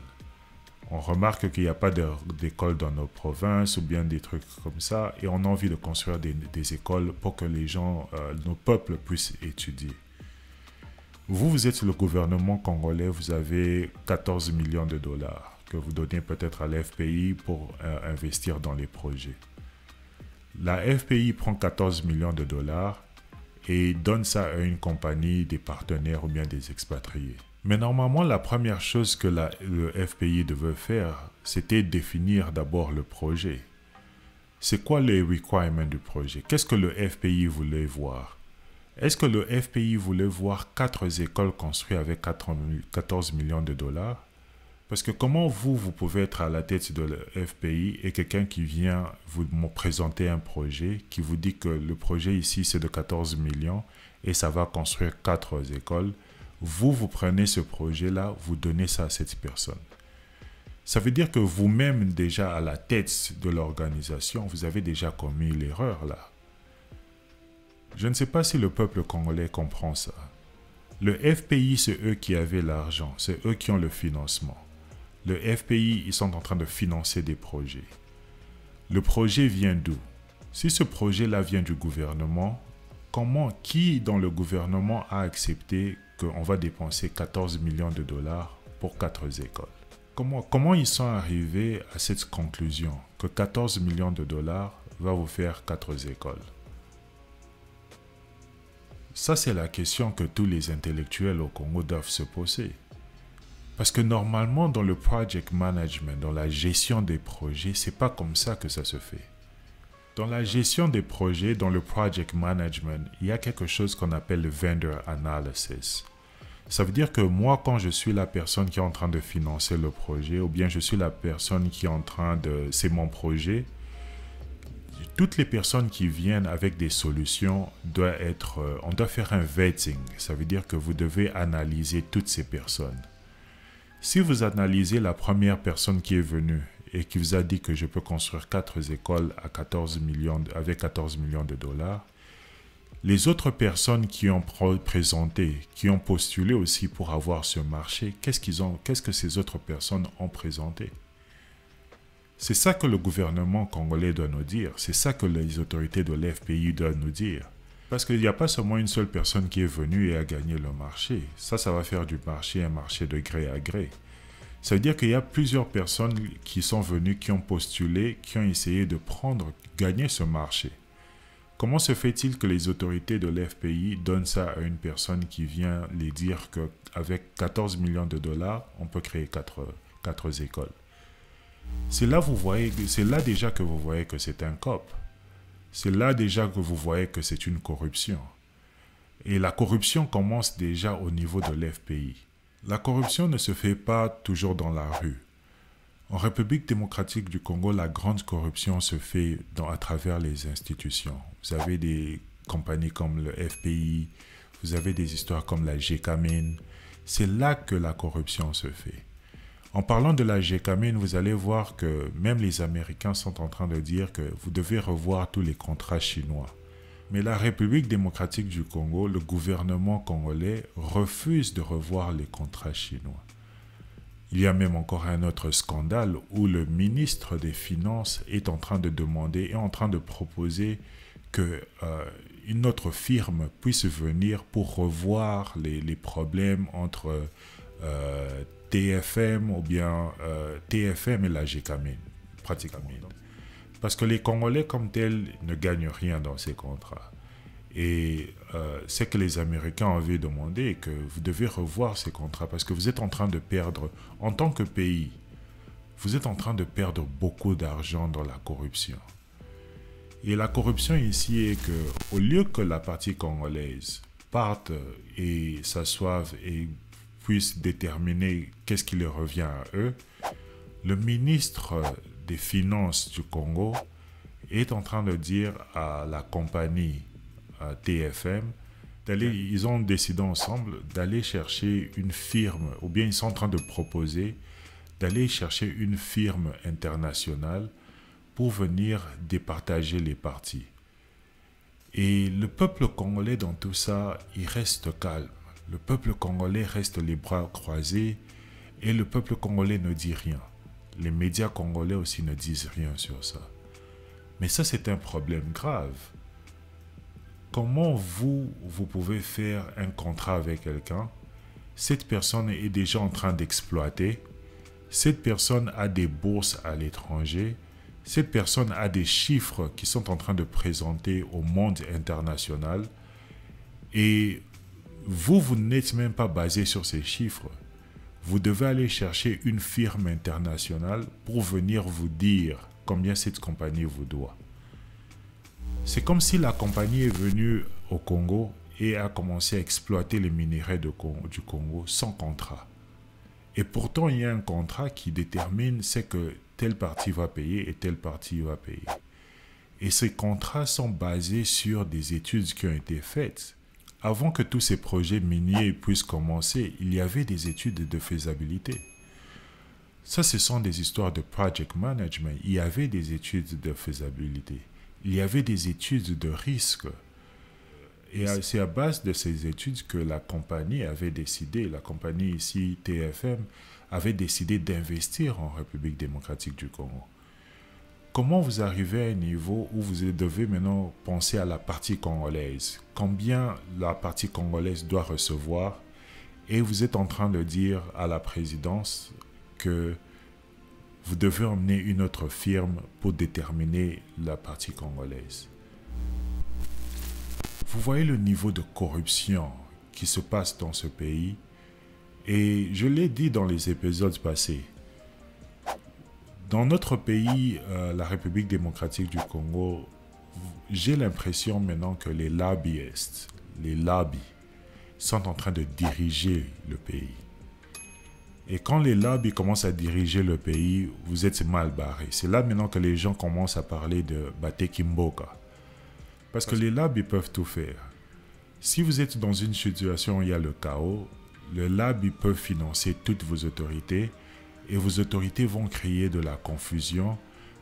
on remarque qu'il n'y a pas d'école dans nos provinces ou bien des trucs comme ça, et on a envie de construire des, écoles pour que les gens, euh, nos peuples puissent étudier. Vous, vous êtes le gouvernement congolais, vous avez 14 millions de dollars que vous donnez peut-être à l'FPI pour euh, investir dans les projets. La FPI prend 14 millions de dollars et donne ça à une compagnie, des partenaires ou bien des expatriés. Mais normalement, la première chose que le FPI devait faire, c'était définir d'abord le projet. C'est quoi les requirements du projet Qu'est-ce que le FPI voulait voir Est-ce que le FPI voulait voir quatre écoles construites avec 14 millions de dollars Parce que comment vous, vous pouvez être à la tête de le FPI et quelqu'un qui vient vous présenter un projet, qui vous dit que le projet ici c'est de 14 millions et ça va construire quatre écoles vous, vous prenez ce projet-là, vous donnez ça à cette personne. Ça veut dire que vous-même, déjà à la tête de l'organisation, vous avez déjà commis l'erreur là. Je ne sais pas si le peuple congolais comprend ça. Le FPI, c'est eux qui avaient l'argent, c'est eux qui ont le financement. Le FPI, ils sont en train de financer des projets. Le projet vient d'où Si ce projet-là vient du gouvernement, comment qui dans le gouvernement a accepté on va dépenser 14 millions de dollars pour quatre écoles. Comment, ils sont arrivés à cette conclusion que 14 millions de dollars va vous faire quatre écoles Ça, c'est la question que tous les intellectuels au Congo doivent se poser. Parce que normalement, dans le project management, dans la gestion des projets, c'est pas comme ça que ça se fait. Dans la gestion des projets, dans le project management, il y a quelque chose qu'on appelle le vendor analysis. Ça veut dire que moi, quand je suis la personne qui est en train de financer le projet, ou bien je suis la personne qui est en train de... C'est mon projet. Toutes les personnes qui viennent avec des solutions doivent être... Euh, on doit faire un vetting. Ça veut dire que vous devez analyser toutes ces personnes. Si vous analysez la première personne qui est venue et qui vous a dit que je peux construire quatre écoles avec 14 millions de dollars, les autres personnes qui ont présenté, qui ont postulé aussi pour avoir ce marché, qu'est-ce que ces autres personnes ont présenté C'est ça que le gouvernement congolais doit nous dire, c'est ça que les autorités de l'FPI doivent nous dire. Parce qu'il n'y a pas seulement une seule personne qui est venue et a gagné le marché. Ça, ça va faire du marché un marché de gré à gré. Ça veut dire qu'il y a plusieurs personnes qui sont venues, qui ont postulé, qui ont essayé de prendre, gagner ce marché. Comment se fait-il que les autorités de l'FPI donnent ça à une personne qui vient les dire qu'avec 14 millions de dollars, on peut créer 4, écoles C'est là, vous voyez, là déjà que vous voyez que c'est un COP. C'est là déjà que vous voyez que c'est une corruption. Et la corruption commence déjà au niveau de l'FPI. La corruption ne se fait pas toujours dans la rue. En République démocratique du Congo, la grande corruption se fait dans, à travers les institutions. Vous avez des compagnies comme le FPI, vous avez des histoires comme la GKMIN. E C'est là que la corruption se fait. En parlant de la GKMIN, e vous allez voir que même les Américains sont en train de dire que vous devez revoir tous les contrats chinois. Mais la République démocratique du Congo, le gouvernement congolais refuse de revoir les contrats chinois. Il y a même encore un autre scandale où le ministre des Finances est en train de demander et en train de proposer que euh, une autre firme puisse venir pour revoir les, problèmes entre euh, TFM ou bien euh, TFM et la GKM, pratiquement. Parce que les Congolais comme tels ne gagnent rien dans ces contrats. Et ce euh, c'est que les Américains avaient demandé et que vous devez revoir ces contrats parce que vous êtes en train de perdre, en tant que pays, vous êtes en train de perdre beaucoup d'argent dans la corruption. Et la corruption ici est que, au lieu que la partie congolaise parte et s'assoive et puisse déterminer qu'est-ce qui leur revient à eux, le ministre des Finances du Congo est en train de dire à la compagnie à TFM, ils ont décidé ensemble d'aller chercher une firme, ou bien ils sont en train de proposer d'aller chercher une firme internationale pour venir départager les partis. Et le peuple congolais dans tout ça, il reste calme. Le peuple congolais reste les bras croisés et le peuple congolais ne dit rien. Les médias congolais aussi ne disent rien sur ça. Mais ça, c'est un problème grave comment vous, vous pouvez faire un contrat avec quelqu'un Cette personne est déjà en train d'exploiter. Cette personne a des bourses à l'étranger. Cette personne a des chiffres qui sont en train de présenter au monde international. Et vous, vous n'êtes même pas basé sur ces chiffres. Vous devez aller chercher une firme internationale pour venir vous dire combien cette compagnie vous doit. C'est comme si la compagnie est venue au Congo et a commencé à exploiter les minerais de, du Congo sans contrat. Et pourtant, il y a un contrat qui détermine ce que telle partie va payer et telle partie va payer. Et ces contrats sont basés sur des études qui ont été faites. Avant que tous ces projets miniers puissent commencer, il y avait des études de faisabilité. Ça, ce sont des histoires de project management. Il y avait des études de faisabilité il y avait des études de risque. Et c'est à base de ces études que la compagnie avait décidé, la compagnie ici TFM, avait décidé d'investir en République démocratique du Congo. Comment vous arrivez à un niveau où vous devez maintenant penser à la partie congolaise Combien la partie congolaise doit recevoir Et vous êtes en train de dire à la présidence que vous devez emmener une autre firme pour déterminer la partie congolaise. Vous voyez le niveau de corruption qui se passe dans ce pays et je l'ai dit dans les épisodes passés. Dans notre pays, euh, la République démocratique du Congo, j'ai l'impression maintenant que les lobbyistes, les lobbies, sont en train de diriger le pays. Et quand les labs commencent à diriger le pays, vous êtes mal barré. C'est là maintenant que les gens commencent à parler de Batekimboka. Parce que les labs, peuvent tout faire. Si vous êtes dans une situation où il y a le chaos, le labs peuvent financer toutes vos autorités et vos autorités vont créer de la confusion.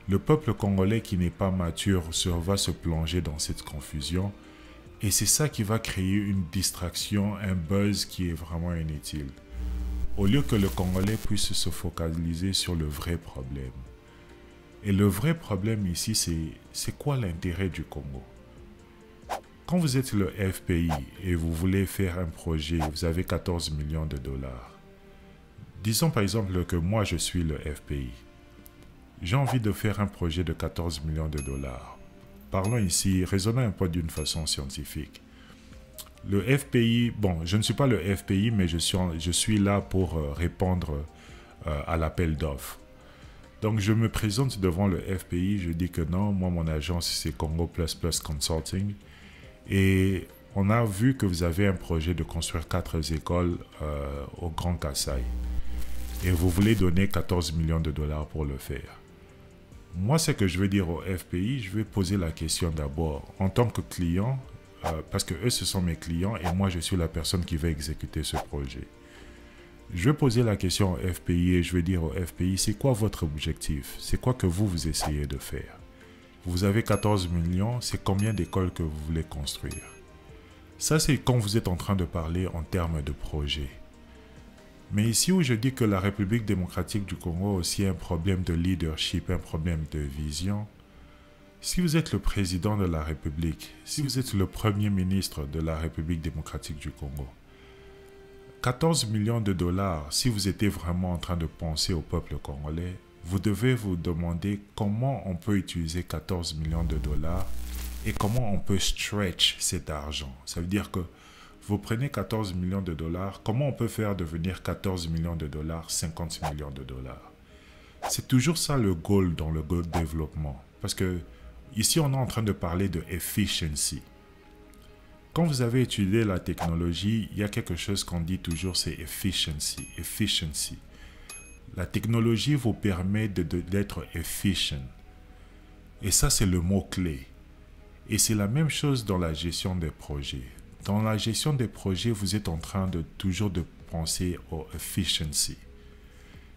Le peuple congolais qui n'est pas mature va se plonger dans cette confusion et c'est ça qui va créer une distraction, un buzz qui est vraiment inutile au lieu que le Congolais puisse se focaliser sur le vrai problème. Et le vrai problème ici, c'est c'est quoi l'intérêt du Congo Quand vous êtes le FPI et vous voulez faire un projet, vous avez 14 millions de dollars. Disons par exemple que moi je suis le FPI. J'ai envie de faire un projet de 14 millions de dollars. Parlons ici, raisonnons un peu d'une façon scientifique. Le FPI, bon, je ne suis pas le FPI, mais je suis, je suis là pour euh, répondre euh, à l'appel d'offres. Donc je me présente devant le FPI, je dis que non, moi mon agence c'est Congo Plus Plus Consulting et on a vu que vous avez un projet de construire quatre écoles euh, au Grand Kassai et vous voulez donner 14 millions de dollars pour le faire. Moi, ce que je veux dire au FPI, je vais poser la question d'abord. En tant que client, euh, parce que eux, ce sont mes clients et moi, je suis la personne qui va exécuter ce projet. Je vais poser la question au FPI et je vais dire au FPI, c'est quoi votre objectif C'est quoi que vous, vous essayez de faire Vous avez 14 millions, c'est combien d'écoles que vous voulez construire Ça, c'est quand vous êtes en train de parler en termes de projet. Mais ici où je dis que la République démocratique du Congo a aussi un problème de leadership, un problème de vision, si vous êtes le président de la République, si vous êtes le premier ministre de la République démocratique du Congo, 14 millions de dollars, si vous étiez vraiment en train de penser au peuple congolais, vous devez vous demander comment on peut utiliser 14 millions de dollars et comment on peut stretch cet argent. Ça veut dire que vous prenez 14 millions de dollars, comment on peut faire devenir 14 millions de dollars 50 millions de dollars C'est toujours ça le goal dans le goal développement. Parce que Ici, on est en train de parler de efficiency. Quand vous avez étudié la technologie, il y a quelque chose qu'on dit toujours, c'est efficiency. Efficiency. La technologie vous permet d'être de, efficient. Et ça, c'est le mot-clé. Et c'est la même chose dans la gestion des projets. Dans la gestion des projets, vous êtes en train de toujours de penser au efficiency.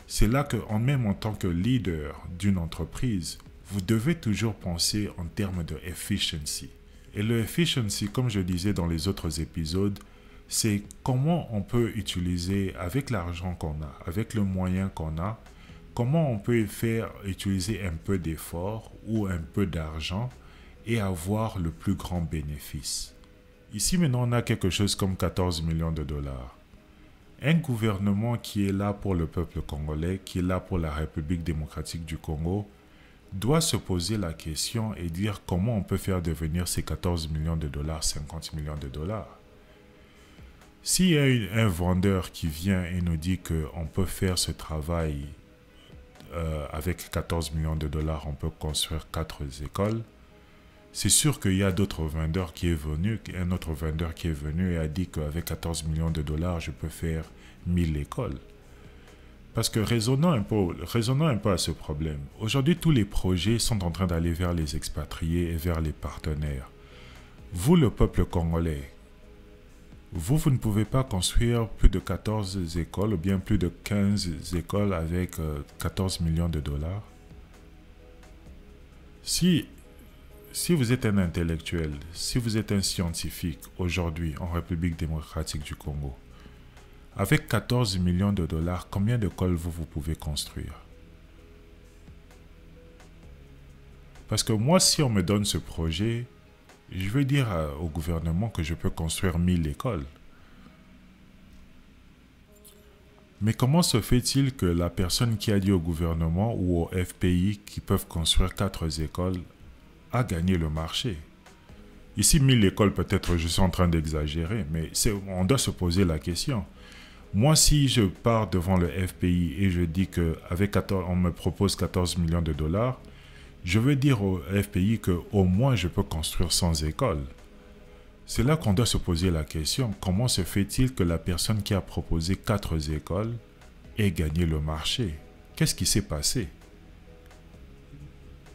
C'est là que, en même en tant que leader d'une entreprise, vous devez toujours penser en termes de efficiency. Et le efficiency, comme je disais dans les autres épisodes, c'est comment on peut utiliser avec l'argent qu'on a, avec le moyen qu'on a, comment on peut faire utiliser un peu d'effort ou un peu d'argent et avoir le plus grand bénéfice. Ici maintenant on a quelque chose comme 14 millions de dollars. Un gouvernement qui est là pour le peuple congolais, qui est là pour la République démocratique du Congo, doit se poser la question et dire comment on peut faire devenir ces 14 millions de dollars 50 millions de dollars. S'il y a un vendeur qui vient et nous dit qu'on peut faire ce travail euh, avec 14 millions de dollars, on peut construire 4 écoles, c'est sûr qu'il y a d'autres vendeurs qui est venu, un autre vendeur qui est venu et a dit qu'avec 14 millions de dollars, je peux faire 1000 écoles. Parce que raisonnons un peu, un peu à ce problème. Aujourd'hui, tous les projets sont en train d'aller vers les expatriés et vers les partenaires. Vous, le peuple congolais, vous, vous ne pouvez pas construire plus de 14 écoles ou bien plus de 15 écoles avec 14 euh, millions de dollars. Si, si vous êtes un intellectuel, si vous êtes un scientifique aujourd'hui en République démocratique du Congo, avec 14 millions de dollars, combien d'écoles vous, vous pouvez construire Parce que moi, si on me donne ce projet, je vais dire au gouvernement que je peux construire 1000 écoles. Mais comment se fait-il que la personne qui a dit au gouvernement ou au FPI qu'ils peuvent construire 4 écoles a gagné le marché Ici, 1000 écoles, peut-être je suis en train d'exagérer, mais on doit se poser la question. Moi, si je pars devant le FPI et je dis que avec 14, on me propose 14 millions de dollars, je veux dire au FPI que au moins je peux construire sans école. C'est là qu'on doit se poser la question comment se fait-il que la personne qui a proposé quatre écoles ait gagné le marché Qu'est-ce qui s'est passé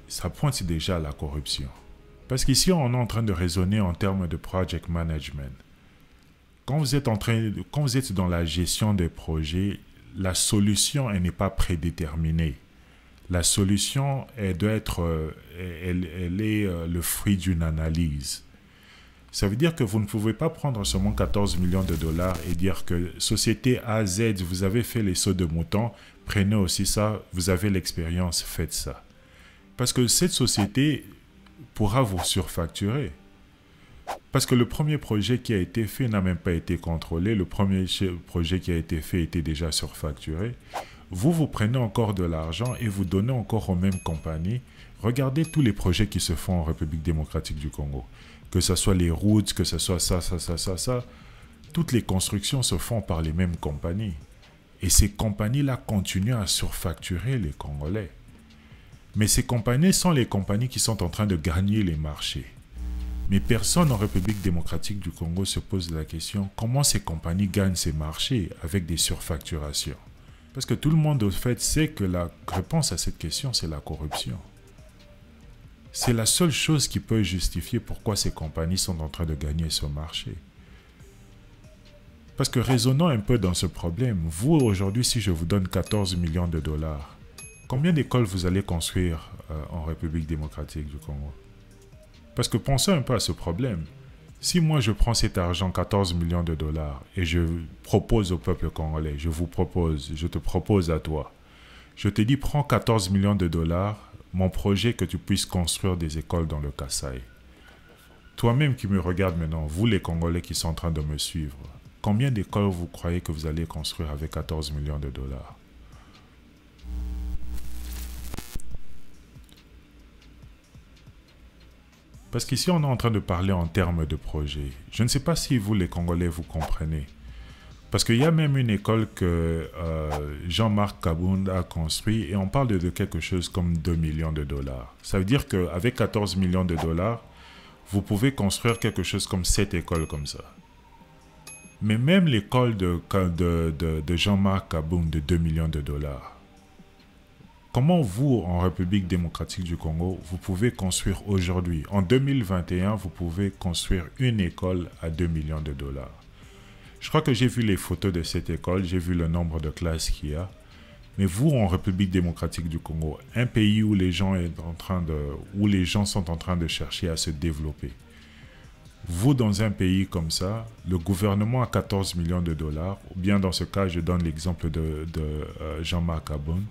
Ça pointe déjà à la corruption. Parce qu'ici, on est en train de raisonner en termes de project management quand vous êtes en train, de, quand êtes dans la gestion des projets, la solution elle n'est pas prédéterminée. La solution est être, euh, elle, est euh, le fruit d'une analyse. Ça veut dire que vous ne pouvez pas prendre seulement 14 millions de dollars et dire que société AZ, vous avez fait les sauts de mouton, prenez aussi ça, vous avez l'expérience, faites ça. Parce que cette société pourra vous surfacturer. Parce que le premier projet qui a été fait n'a même pas été contrôlé. Le premier projet qui a été fait était déjà surfacturé. Vous, vous prenez encore de l'argent et vous donnez encore aux mêmes compagnies. Regardez tous les projets qui se font en République démocratique du Congo. Que ce soit les routes, que ce soit ça, ça, ça, ça, ça. Toutes les constructions se font par les mêmes compagnies. Et ces compagnies-là continuent à surfacturer les Congolais. Mais ces compagnies sont les compagnies qui sont en train de gagner les marchés. Mais personne en République démocratique du Congo se pose la question comment ces compagnies gagnent ces marchés avec des surfacturations. Parce que tout le monde, au fait, sait que la réponse à cette question, c'est la corruption. C'est la seule chose qui peut justifier pourquoi ces compagnies sont en train de gagner ce marché. Parce que raisonnons un peu dans ce problème, vous aujourd'hui, si je vous donne 14 millions de dollars, combien d'écoles vous allez construire euh, en République démocratique du Congo parce que pensez un peu à ce problème. Si moi je prends cet argent, 14 millions de dollars, et je propose au peuple congolais, je vous propose, je te propose à toi, je te dis prends 14 millions de dollars, mon projet que tu puisses construire des écoles dans le Kassai. Toi-même qui me regarde maintenant, vous les Congolais qui sont en train de me suivre, combien d'écoles vous croyez que vous allez construire avec 14 millions de dollars Parce qu'ici, on est en train de parler en termes de projet. Je ne sais pas si vous, les Congolais, vous comprenez. Parce qu'il y a même une école que euh, Jean-Marc Kabound a construite et on parle de quelque chose comme 2 millions de dollars. Ça veut dire qu'avec 14 millions de dollars, vous pouvez construire quelque chose comme cette école comme ça. Mais même l'école de, de Jean-Marc Kabound de 2 millions de dollars, Comment vous, en République démocratique du Congo, vous pouvez construire aujourd'hui, en 2021, vous pouvez construire une école à 2 millions de dollars Je crois que j'ai vu les photos de cette école, j'ai vu le nombre de classes qu'il y a. Mais vous, en République démocratique du Congo, un pays où les gens, sont en train de chercher à se développer, vous, dans un pays comme ça, le gouvernement a 14 millions de dollars, ou bien dans ce cas, je donne l'exemple de, euh, Jean-Marc Abon,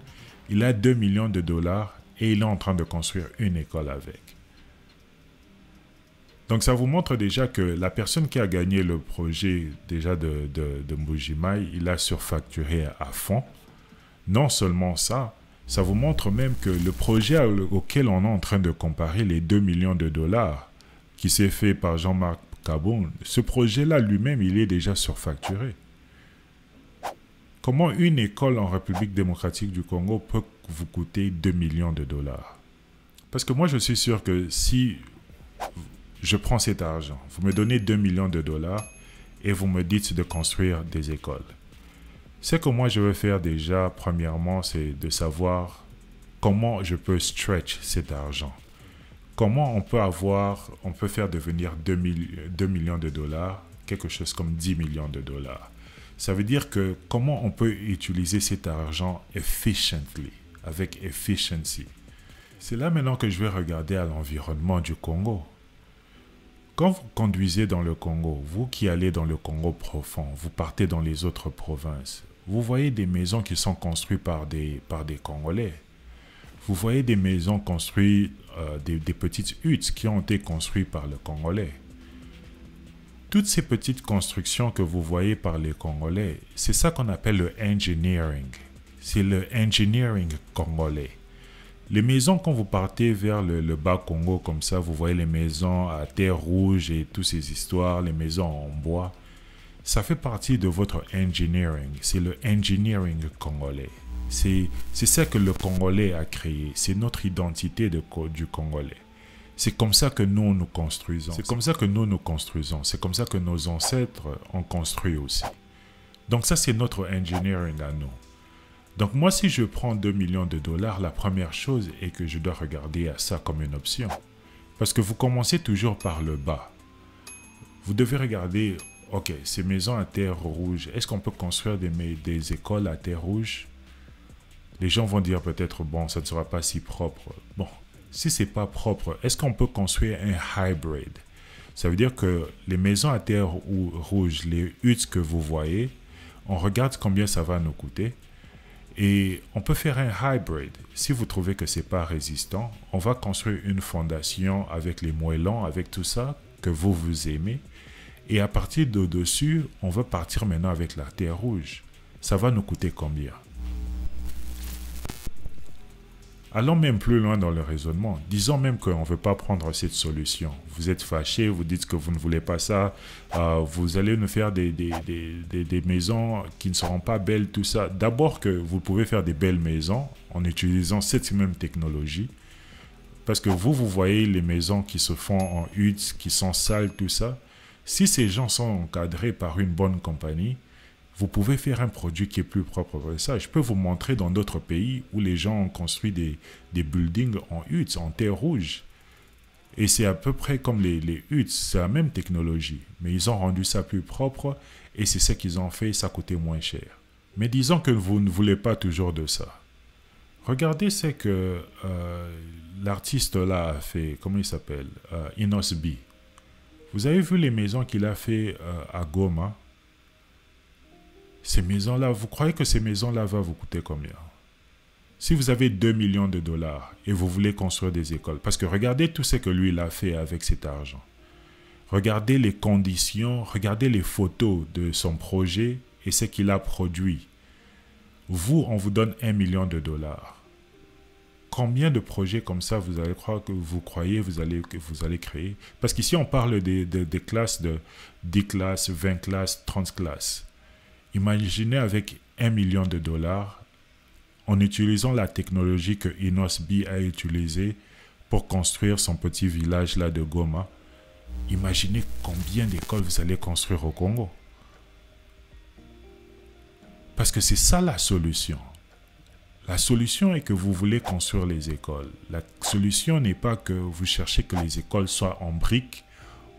il a 2 millions de dollars et il est en train de construire une école avec. Donc ça vous montre déjà que la personne qui a gagné le projet déjà de, de, il a surfacturé à fond. Non seulement ça, ça vous montre même que le projet auquel on est en train de comparer les 2 millions de dollars qui s'est fait par Jean-Marc Cabon, ce projet-là lui-même, il est déjà surfacturé. Comment une école en République démocratique du Congo peut vous coûter 2 millions de dollars Parce que moi, je suis sûr que si je prends cet argent, vous me donnez 2 millions de dollars et vous me dites de construire des écoles. Ce que moi, je veux faire déjà, premièrement, c'est de savoir comment je peux stretch cet argent. Comment on peut avoir, on peut faire devenir 2 millions de dollars quelque chose comme 10 millions de dollars ça veut dire que comment on peut utiliser cet argent efficiently, avec efficiency. C'est là maintenant que je vais regarder à l'environnement du Congo. Quand vous conduisez dans le Congo, vous qui allez dans le Congo profond, vous partez dans les autres provinces, vous voyez des maisons qui sont construites par des, par des Congolais. Vous voyez des maisons construites, euh, des, petites huttes qui ont été construites par le Congolais toutes ces petites constructions que vous voyez par les Congolais, c'est ça qu'on appelle le engineering. C'est le engineering congolais. Les maisons, quand vous partez vers le, bas Congo comme ça, vous voyez les maisons à terre rouge et toutes ces histoires, les maisons en bois, ça fait partie de votre engineering. C'est le engineering congolais. C'est ça que le Congolais a créé. C'est notre identité de, du Congolais. C'est comme ça que nous nous construisons. C'est comme ça que nous nous construisons. C'est comme ça que nos ancêtres ont construit aussi. Donc ça, c'est notre engineering à nous. Donc moi, si je prends 2 millions de dollars, la première chose est que je dois regarder ça comme une option. Parce que vous commencez toujours par le bas. Vous devez regarder, ok, ces maisons à terre rouge, est-ce qu'on peut construire des, des écoles à terre rouge Les gens vont dire peut-être, bon, ça ne sera pas si propre. Bon, si c'est pas propre, est-ce qu'on peut construire un hybrid Ça veut dire que les maisons à terre ou rouge, les huttes que vous voyez, on regarde combien ça va nous coûter et on peut faire un hybrid. Si vous trouvez que c'est pas résistant, on va construire une fondation avec les moellons, avec tout ça que vous vous aimez. Et à partir de dessus, on va partir maintenant avec la terre rouge. Ça va nous coûter combien Allons même plus loin dans le raisonnement. Disons même qu'on ne veut pas prendre cette solution. Vous êtes fâché, vous dites que vous ne voulez pas ça, euh, vous allez nous faire des, des, maisons qui ne seront pas belles, tout ça. D'abord que vous pouvez faire des belles maisons en utilisant cette même technologie. Parce que vous, vous voyez les maisons qui se font en huttes, qui sont sales, tout ça. Si ces gens sont encadrés par une bonne compagnie, vous pouvez faire un produit qui est plus propre que ça. Je peux vous montrer dans d'autres pays où les gens ont construit des, des buildings en huttes, en terre rouge. Et c'est à peu près comme les, les huttes, c'est la même technologie. Mais ils ont rendu ça plus propre et c'est ce qu'ils ont fait, ça coûtait moins cher. Mais disons que vous ne voulez pas toujours de ça. Regardez ce que euh, l'artiste là a fait, comment il s'appelle euh, Vous avez vu les maisons qu'il a fait euh, à Goma ces maisons-là, vous croyez que ces maisons-là vont vous coûter combien Si vous avez 2 millions de dollars et vous voulez construire des écoles, parce que regardez tout ce que lui, il a fait avec cet argent. Regardez les conditions, regardez les photos de son projet et ce qu'il a produit. Vous, on vous donne 1 million de dollars. Combien de projets comme ça vous allez croire que vous croyez vous allez, que vous allez créer Parce qu'ici, on parle des, des, des classes de 10 classes, 20 classes, 30 classes. Imaginez avec 1 million de dollars, en utilisant la technologie que Inos a utilisée pour construire son petit village là de Goma, imaginez combien d'écoles vous allez construire au Congo. Parce que c'est ça la solution. La solution est que vous voulez construire les écoles. La solution n'est pas que vous cherchez que les écoles soient en briques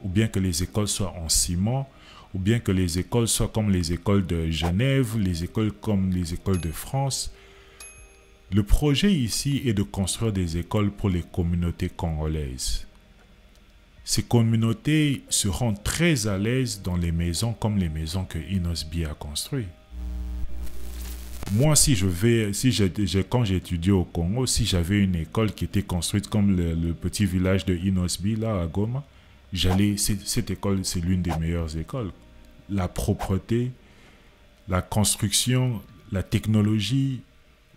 ou bien que les écoles soient en ciment ou bien que les écoles soient comme les écoles de Genève, les écoles comme les écoles de France. Le projet ici est de construire des écoles pour les communautés congolaises. Ces communautés seront très à l'aise dans les maisons comme les maisons que Inosbi a construit. Moi, si je vais, si quand j'étudiais au Congo, si j'avais une école qui était construite comme le, petit village de Inosbi, là, à Goma, j'allais, cette école, c'est l'une des meilleures écoles la propreté, la construction, la technologie.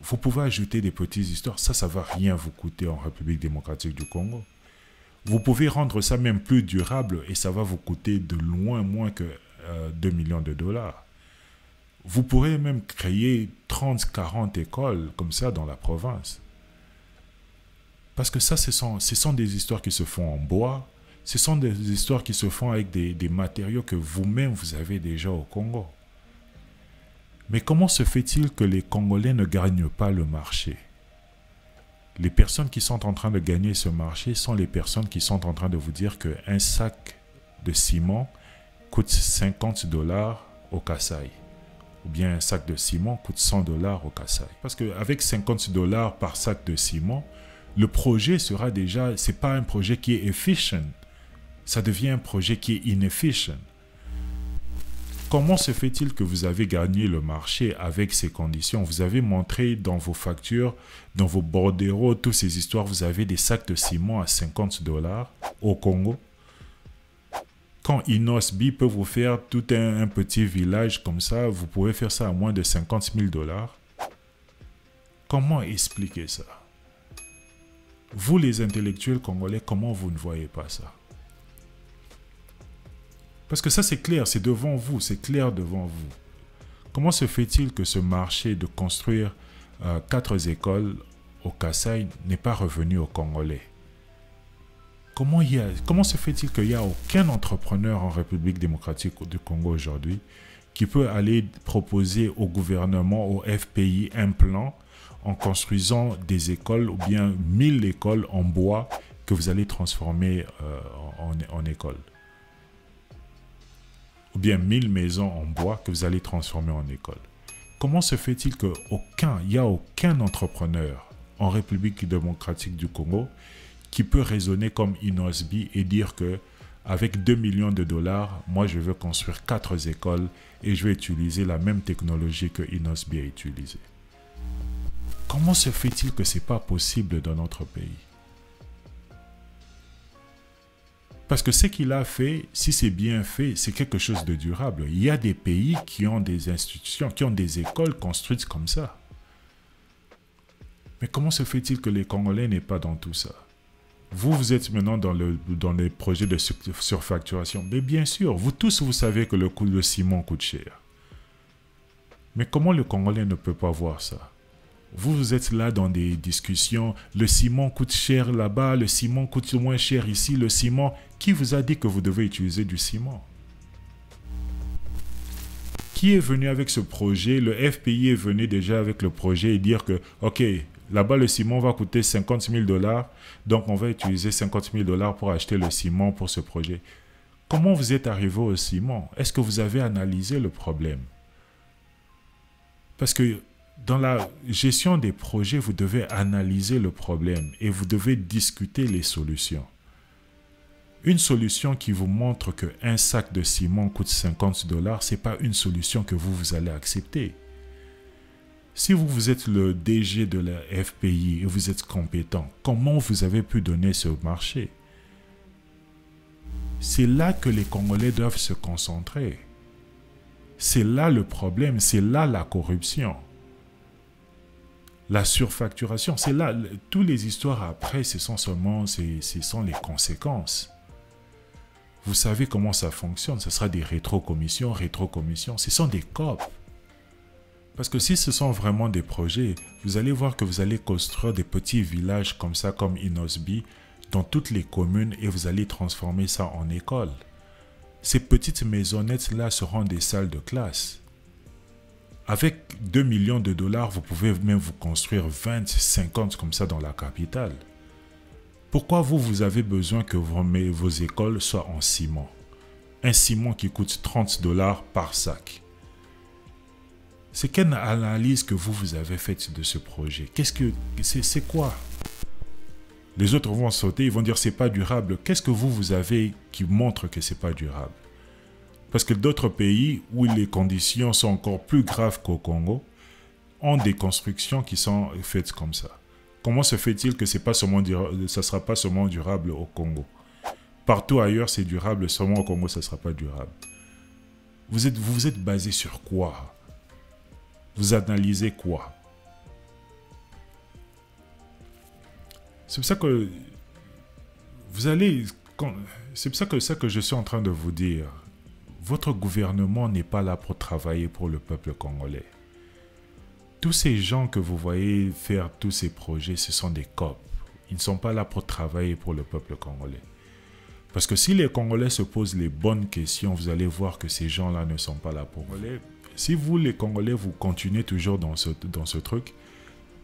Vous pouvez ajouter des petites histoires. Ça, ça va rien vous coûter en République démocratique du Congo. Vous pouvez rendre ça même plus durable et ça va vous coûter de loin moins que 2 euh, millions de dollars. Vous pourrez même créer 30, 40 écoles comme ça dans la province. Parce que ça, ce sont des histoires qui se font en bois, ce sont des histoires qui se font avec des, matériaux que vous-même vous avez déjà au Congo. Mais comment se fait-il que les Congolais ne gagnent pas le marché Les personnes qui sont en train de gagner ce marché sont les personnes qui sont en train de vous dire qu'un sac de ciment coûte 50 dollars au Kassai. Ou bien un sac de ciment coûte 100 dollars au Kassai. Parce qu'avec 50 dollars par sac de ciment, le projet sera déjà, c'est pas un projet qui est efficient ça devient un projet qui est inefficient. Comment se fait-il que vous avez gagné le marché avec ces conditions Vous avez montré dans vos factures, dans vos bordereaux, toutes ces histoires, vous avez des sacs de ciment à 50 dollars au Congo. Quand Inosbi peut vous faire tout un, un, petit village comme ça, vous pouvez faire ça à moins de 50 000 dollars. Comment expliquer ça Vous les intellectuels congolais, comment vous ne voyez pas ça parce que ça, c'est clair, c'est devant vous, c'est clair devant vous. Comment se fait-il que ce marché de construire euh, quatre écoles au Kassai n'est pas revenu aux Congolais Comment, comment se fait-il qu'il n'y a aucun entrepreneur en République démocratique du Congo aujourd'hui qui peut aller proposer au gouvernement, au FPI, un plan en construisant des écoles ou bien 1000 écoles en bois que vous allez transformer euh, en, en écoles ou bien 1000 maisons en bois que vous allez transformer en école. Comment se fait-il qu'aucun, il n'y a aucun entrepreneur en République démocratique du Congo qui peut raisonner comme Inosbi et dire que avec 2 millions de dollars, moi je veux construire 4 écoles et je vais utiliser la même technologie que Inosbi a utilisée. Comment se fait-il que ce n'est pas possible dans notre pays Parce que ce qu'il a fait, si c'est bien fait, c'est quelque chose de durable. Il y a des pays qui ont des institutions, qui ont des écoles construites comme ça. Mais comment se fait-il que les Congolais n'aient pas dans tout ça Vous, vous êtes maintenant dans, le, dans les projets de surfacturation. Mais bien sûr, vous tous, vous savez que le coût de ciment coûte cher. Mais comment le Congolais ne peut pas voir ça vous, êtes là dans des discussions. Le ciment coûte cher là-bas, le ciment coûte moins cher ici, le ciment. Qui vous a dit que vous devez utiliser du ciment Qui est venu avec ce projet Le FPI est venu déjà avec le projet et dire que, OK, là-bas le ciment va coûter 50 000 dollars, donc on va utiliser 50 000 dollars pour acheter le ciment pour ce projet. Comment vous êtes arrivé au ciment Est-ce que vous avez analysé le problème Parce que dans la gestion des projets, vous devez analyser le problème et vous devez discuter les solutions. Une solution qui vous montre que un sac de ciment coûte 50 dollars, n'est pas une solution que vous allez accepter. Si vous, vous êtes le DG de la FPI et vous êtes compétent, comment vous avez pu donner ce marché C'est là que les Congolais doivent se concentrer. C'est là le problème, c'est là la corruption la surfacturation. C'est là, toutes les histoires après, ce sont seulement ce sont les conséquences. Vous savez comment ça fonctionne. Ce sera des rétrocommissions, rétrocommissions. Ce sont des COP. Parce que si ce sont vraiment des projets, vous allez voir que vous allez construire des petits villages comme ça, comme Inosby, dans toutes les communes et vous allez transformer ça en école. Ces petites maisonnettes-là seront des salles de classe. Avec 2 millions de dollars, vous pouvez même vous construire 20, 50 comme ça dans la capitale. Pourquoi vous, vous avez besoin que vos, écoles soient en ciment Un ciment qui coûte 30 dollars par sac. C'est quelle analyse que vous, vous avez faite de ce projet Qu'est-ce que c'est quoi Les autres vont sauter, ils vont dire c'est pas durable. Qu'est-ce que vous, vous avez qui montre que c'est pas durable parce que d'autres pays où les conditions sont encore plus graves qu'au Congo ont des constructions qui sont faites comme ça. Comment se fait-il que pas ça ne sera pas seulement durable au Congo Partout ailleurs, c'est durable, seulement au Congo, ça ne sera pas durable. Vous êtes, vous, êtes basé sur quoi Vous analysez quoi C'est pour ça que vous allez. C'est ça que ça que je suis en train de vous dire votre gouvernement n'est pas là pour travailler pour le peuple congolais. Tous ces gens que vous voyez faire tous ces projets, ce sont des cops Ils ne sont pas là pour travailler pour le peuple congolais. Parce que si les Congolais se posent les bonnes questions, vous allez voir que ces gens-là ne sont pas là pour Si vous, les Congolais, vous continuez toujours dans ce, dans ce truc,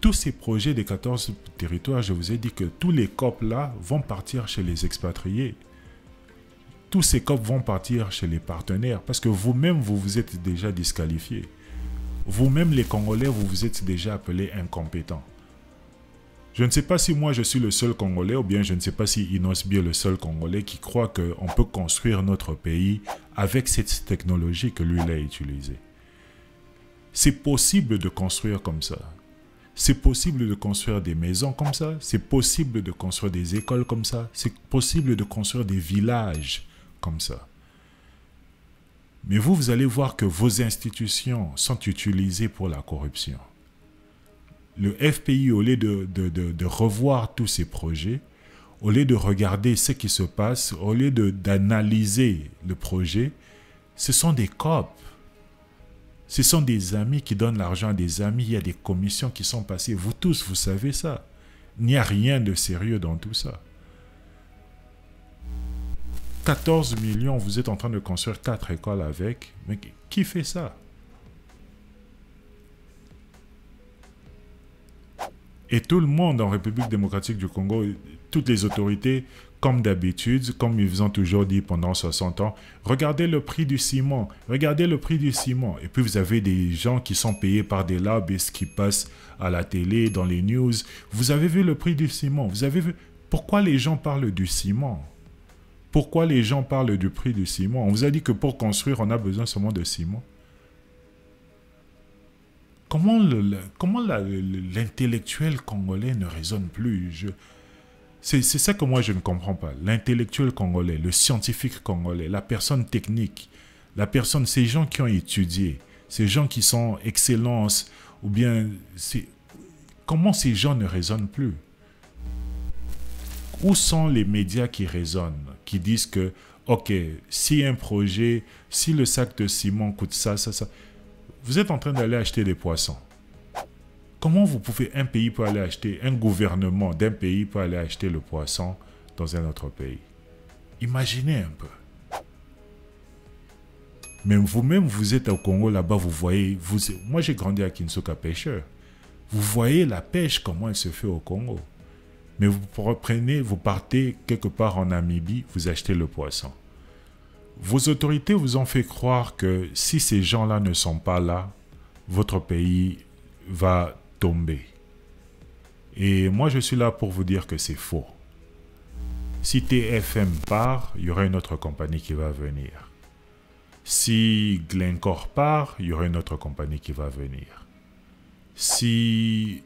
tous ces projets des 14 territoires, je vous ai dit que tous les cops là vont partir chez les expatriés tous ces copes vont partir chez les partenaires parce que vous-même, vous vous êtes déjà disqualifié. Vous-même, les Congolais, vous vous êtes déjà appelés incompétents. Je ne sais pas si moi je suis le seul Congolais ou bien je ne sais pas si Inosbi est le seul Congolais qui croit qu'on peut construire notre pays avec cette technologie que lui a utilisée. C'est possible de construire comme ça. C'est possible de construire des maisons comme ça. C'est possible de construire des écoles comme ça. C'est possible de construire des villages ça. Mais vous, vous allez voir que vos institutions sont utilisées pour la corruption. Le FPI, au lieu de, revoir tous ces projets, au lieu de regarder ce qui se passe, au lieu d'analyser le projet, ce sont des copes. Ce sont des amis qui donnent l'argent à des amis. Il y a des commissions qui sont passées. Vous tous, vous savez ça. Il n'y a rien de sérieux dans tout ça. 14 millions, vous êtes en train de construire 4 écoles avec. Mais qui fait ça Et tout le monde en République démocratique du Congo, toutes les autorités, comme d'habitude, comme ils ont toujours dit pendant 60 ans, regardez le prix du ciment, regardez le prix du ciment. Et puis vous avez des gens qui sont payés par des labs qui passe à la télé, dans les news. Vous avez vu le prix du ciment, vous avez vu... Pourquoi les gens parlent du ciment pourquoi les gens parlent du prix du ciment On vous a dit que pour construire, on a besoin seulement de ciment. Comment, l'intellectuel comment congolais ne raisonne plus C'est ça que moi je ne comprends pas. L'intellectuel congolais, le scientifique congolais, la personne technique, la personne, ces gens qui ont étudié, ces gens qui sont excellence, ou bien comment ces gens ne raisonnent plus Où sont les médias qui raisonnent qui disent que, OK, si un projet, si le sac de ciment coûte ça, ça, ça, vous êtes en train d'aller acheter des poissons. Comment vous pouvez, un pays peut aller acheter, un gouvernement d'un pays peut aller acheter le poisson dans un autre pays Imaginez un peu. Même vous-même, vous êtes au Congo là-bas, vous voyez, vous, moi j'ai grandi à Kinsuka pêcheur. Vous voyez la pêche, comment elle se fait au Congo. Mais vous reprenez, vous partez quelque part en Namibie, vous achetez le poisson. Vos autorités vous ont fait croire que si ces gens-là ne sont pas là, votre pays va tomber. Et moi, je suis là pour vous dire que c'est faux. Si TFM part, il y aura une autre compagnie qui va venir. Si Glencore part, il y aura une autre compagnie qui va venir. Si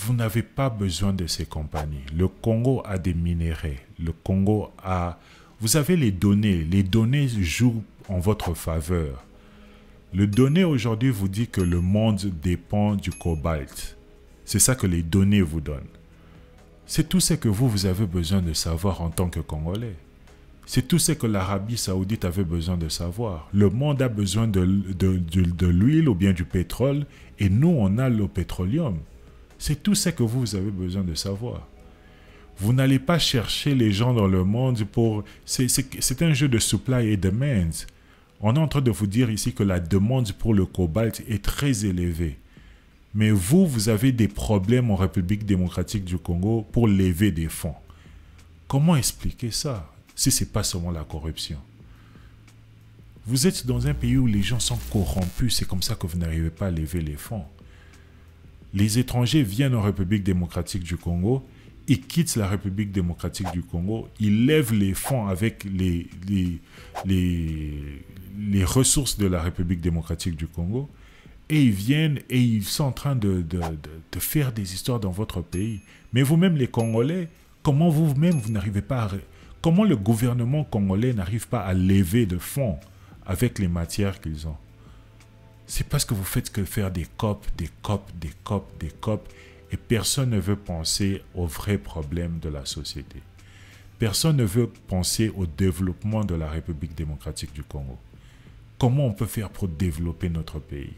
vous n'avez pas besoin de ces compagnies. Le Congo a des minéraux. Le Congo a... Vous avez les données. Les données jouent en votre faveur. Le données aujourd'hui vous dit que le monde dépend du cobalt. C'est ça que les données vous donnent. C'est tout ce que vous, vous avez besoin de savoir en tant que Congolais. C'est tout ce que l'Arabie saoudite avait besoin de savoir. Le monde a besoin de, de, de l'huile ou bien du pétrole et nous, on a le pétroleum. C'est tout ce que vous avez besoin de savoir. Vous n'allez pas chercher les gens dans le monde pour... C'est un jeu de supply et demand. On est en train de vous dire ici que la demande pour le cobalt est très élevée. Mais vous, vous avez des problèmes en République démocratique du Congo pour lever des fonds. Comment expliquer ça si ce n'est pas seulement la corruption Vous êtes dans un pays où les gens sont corrompus, c'est comme ça que vous n'arrivez pas à lever les fonds les étrangers viennent en République démocratique du Congo, ils quittent la République démocratique du Congo, ils lèvent les fonds avec les, les, ressources de la République démocratique du Congo, et ils viennent et ils sont en train de, faire des histoires dans votre pays. Mais vous-même, les Congolais, comment vous-même, vous, vous n'arrivez pas à... Comment le gouvernement congolais n'arrive pas à lever de fonds avec les matières qu'ils ont c'est parce que vous faites que faire des copes, des copes, des copes, des copes, et personne ne veut penser aux vrais problèmes de la société. Personne ne veut penser au développement de la République démocratique du Congo. Comment on peut faire pour développer notre pays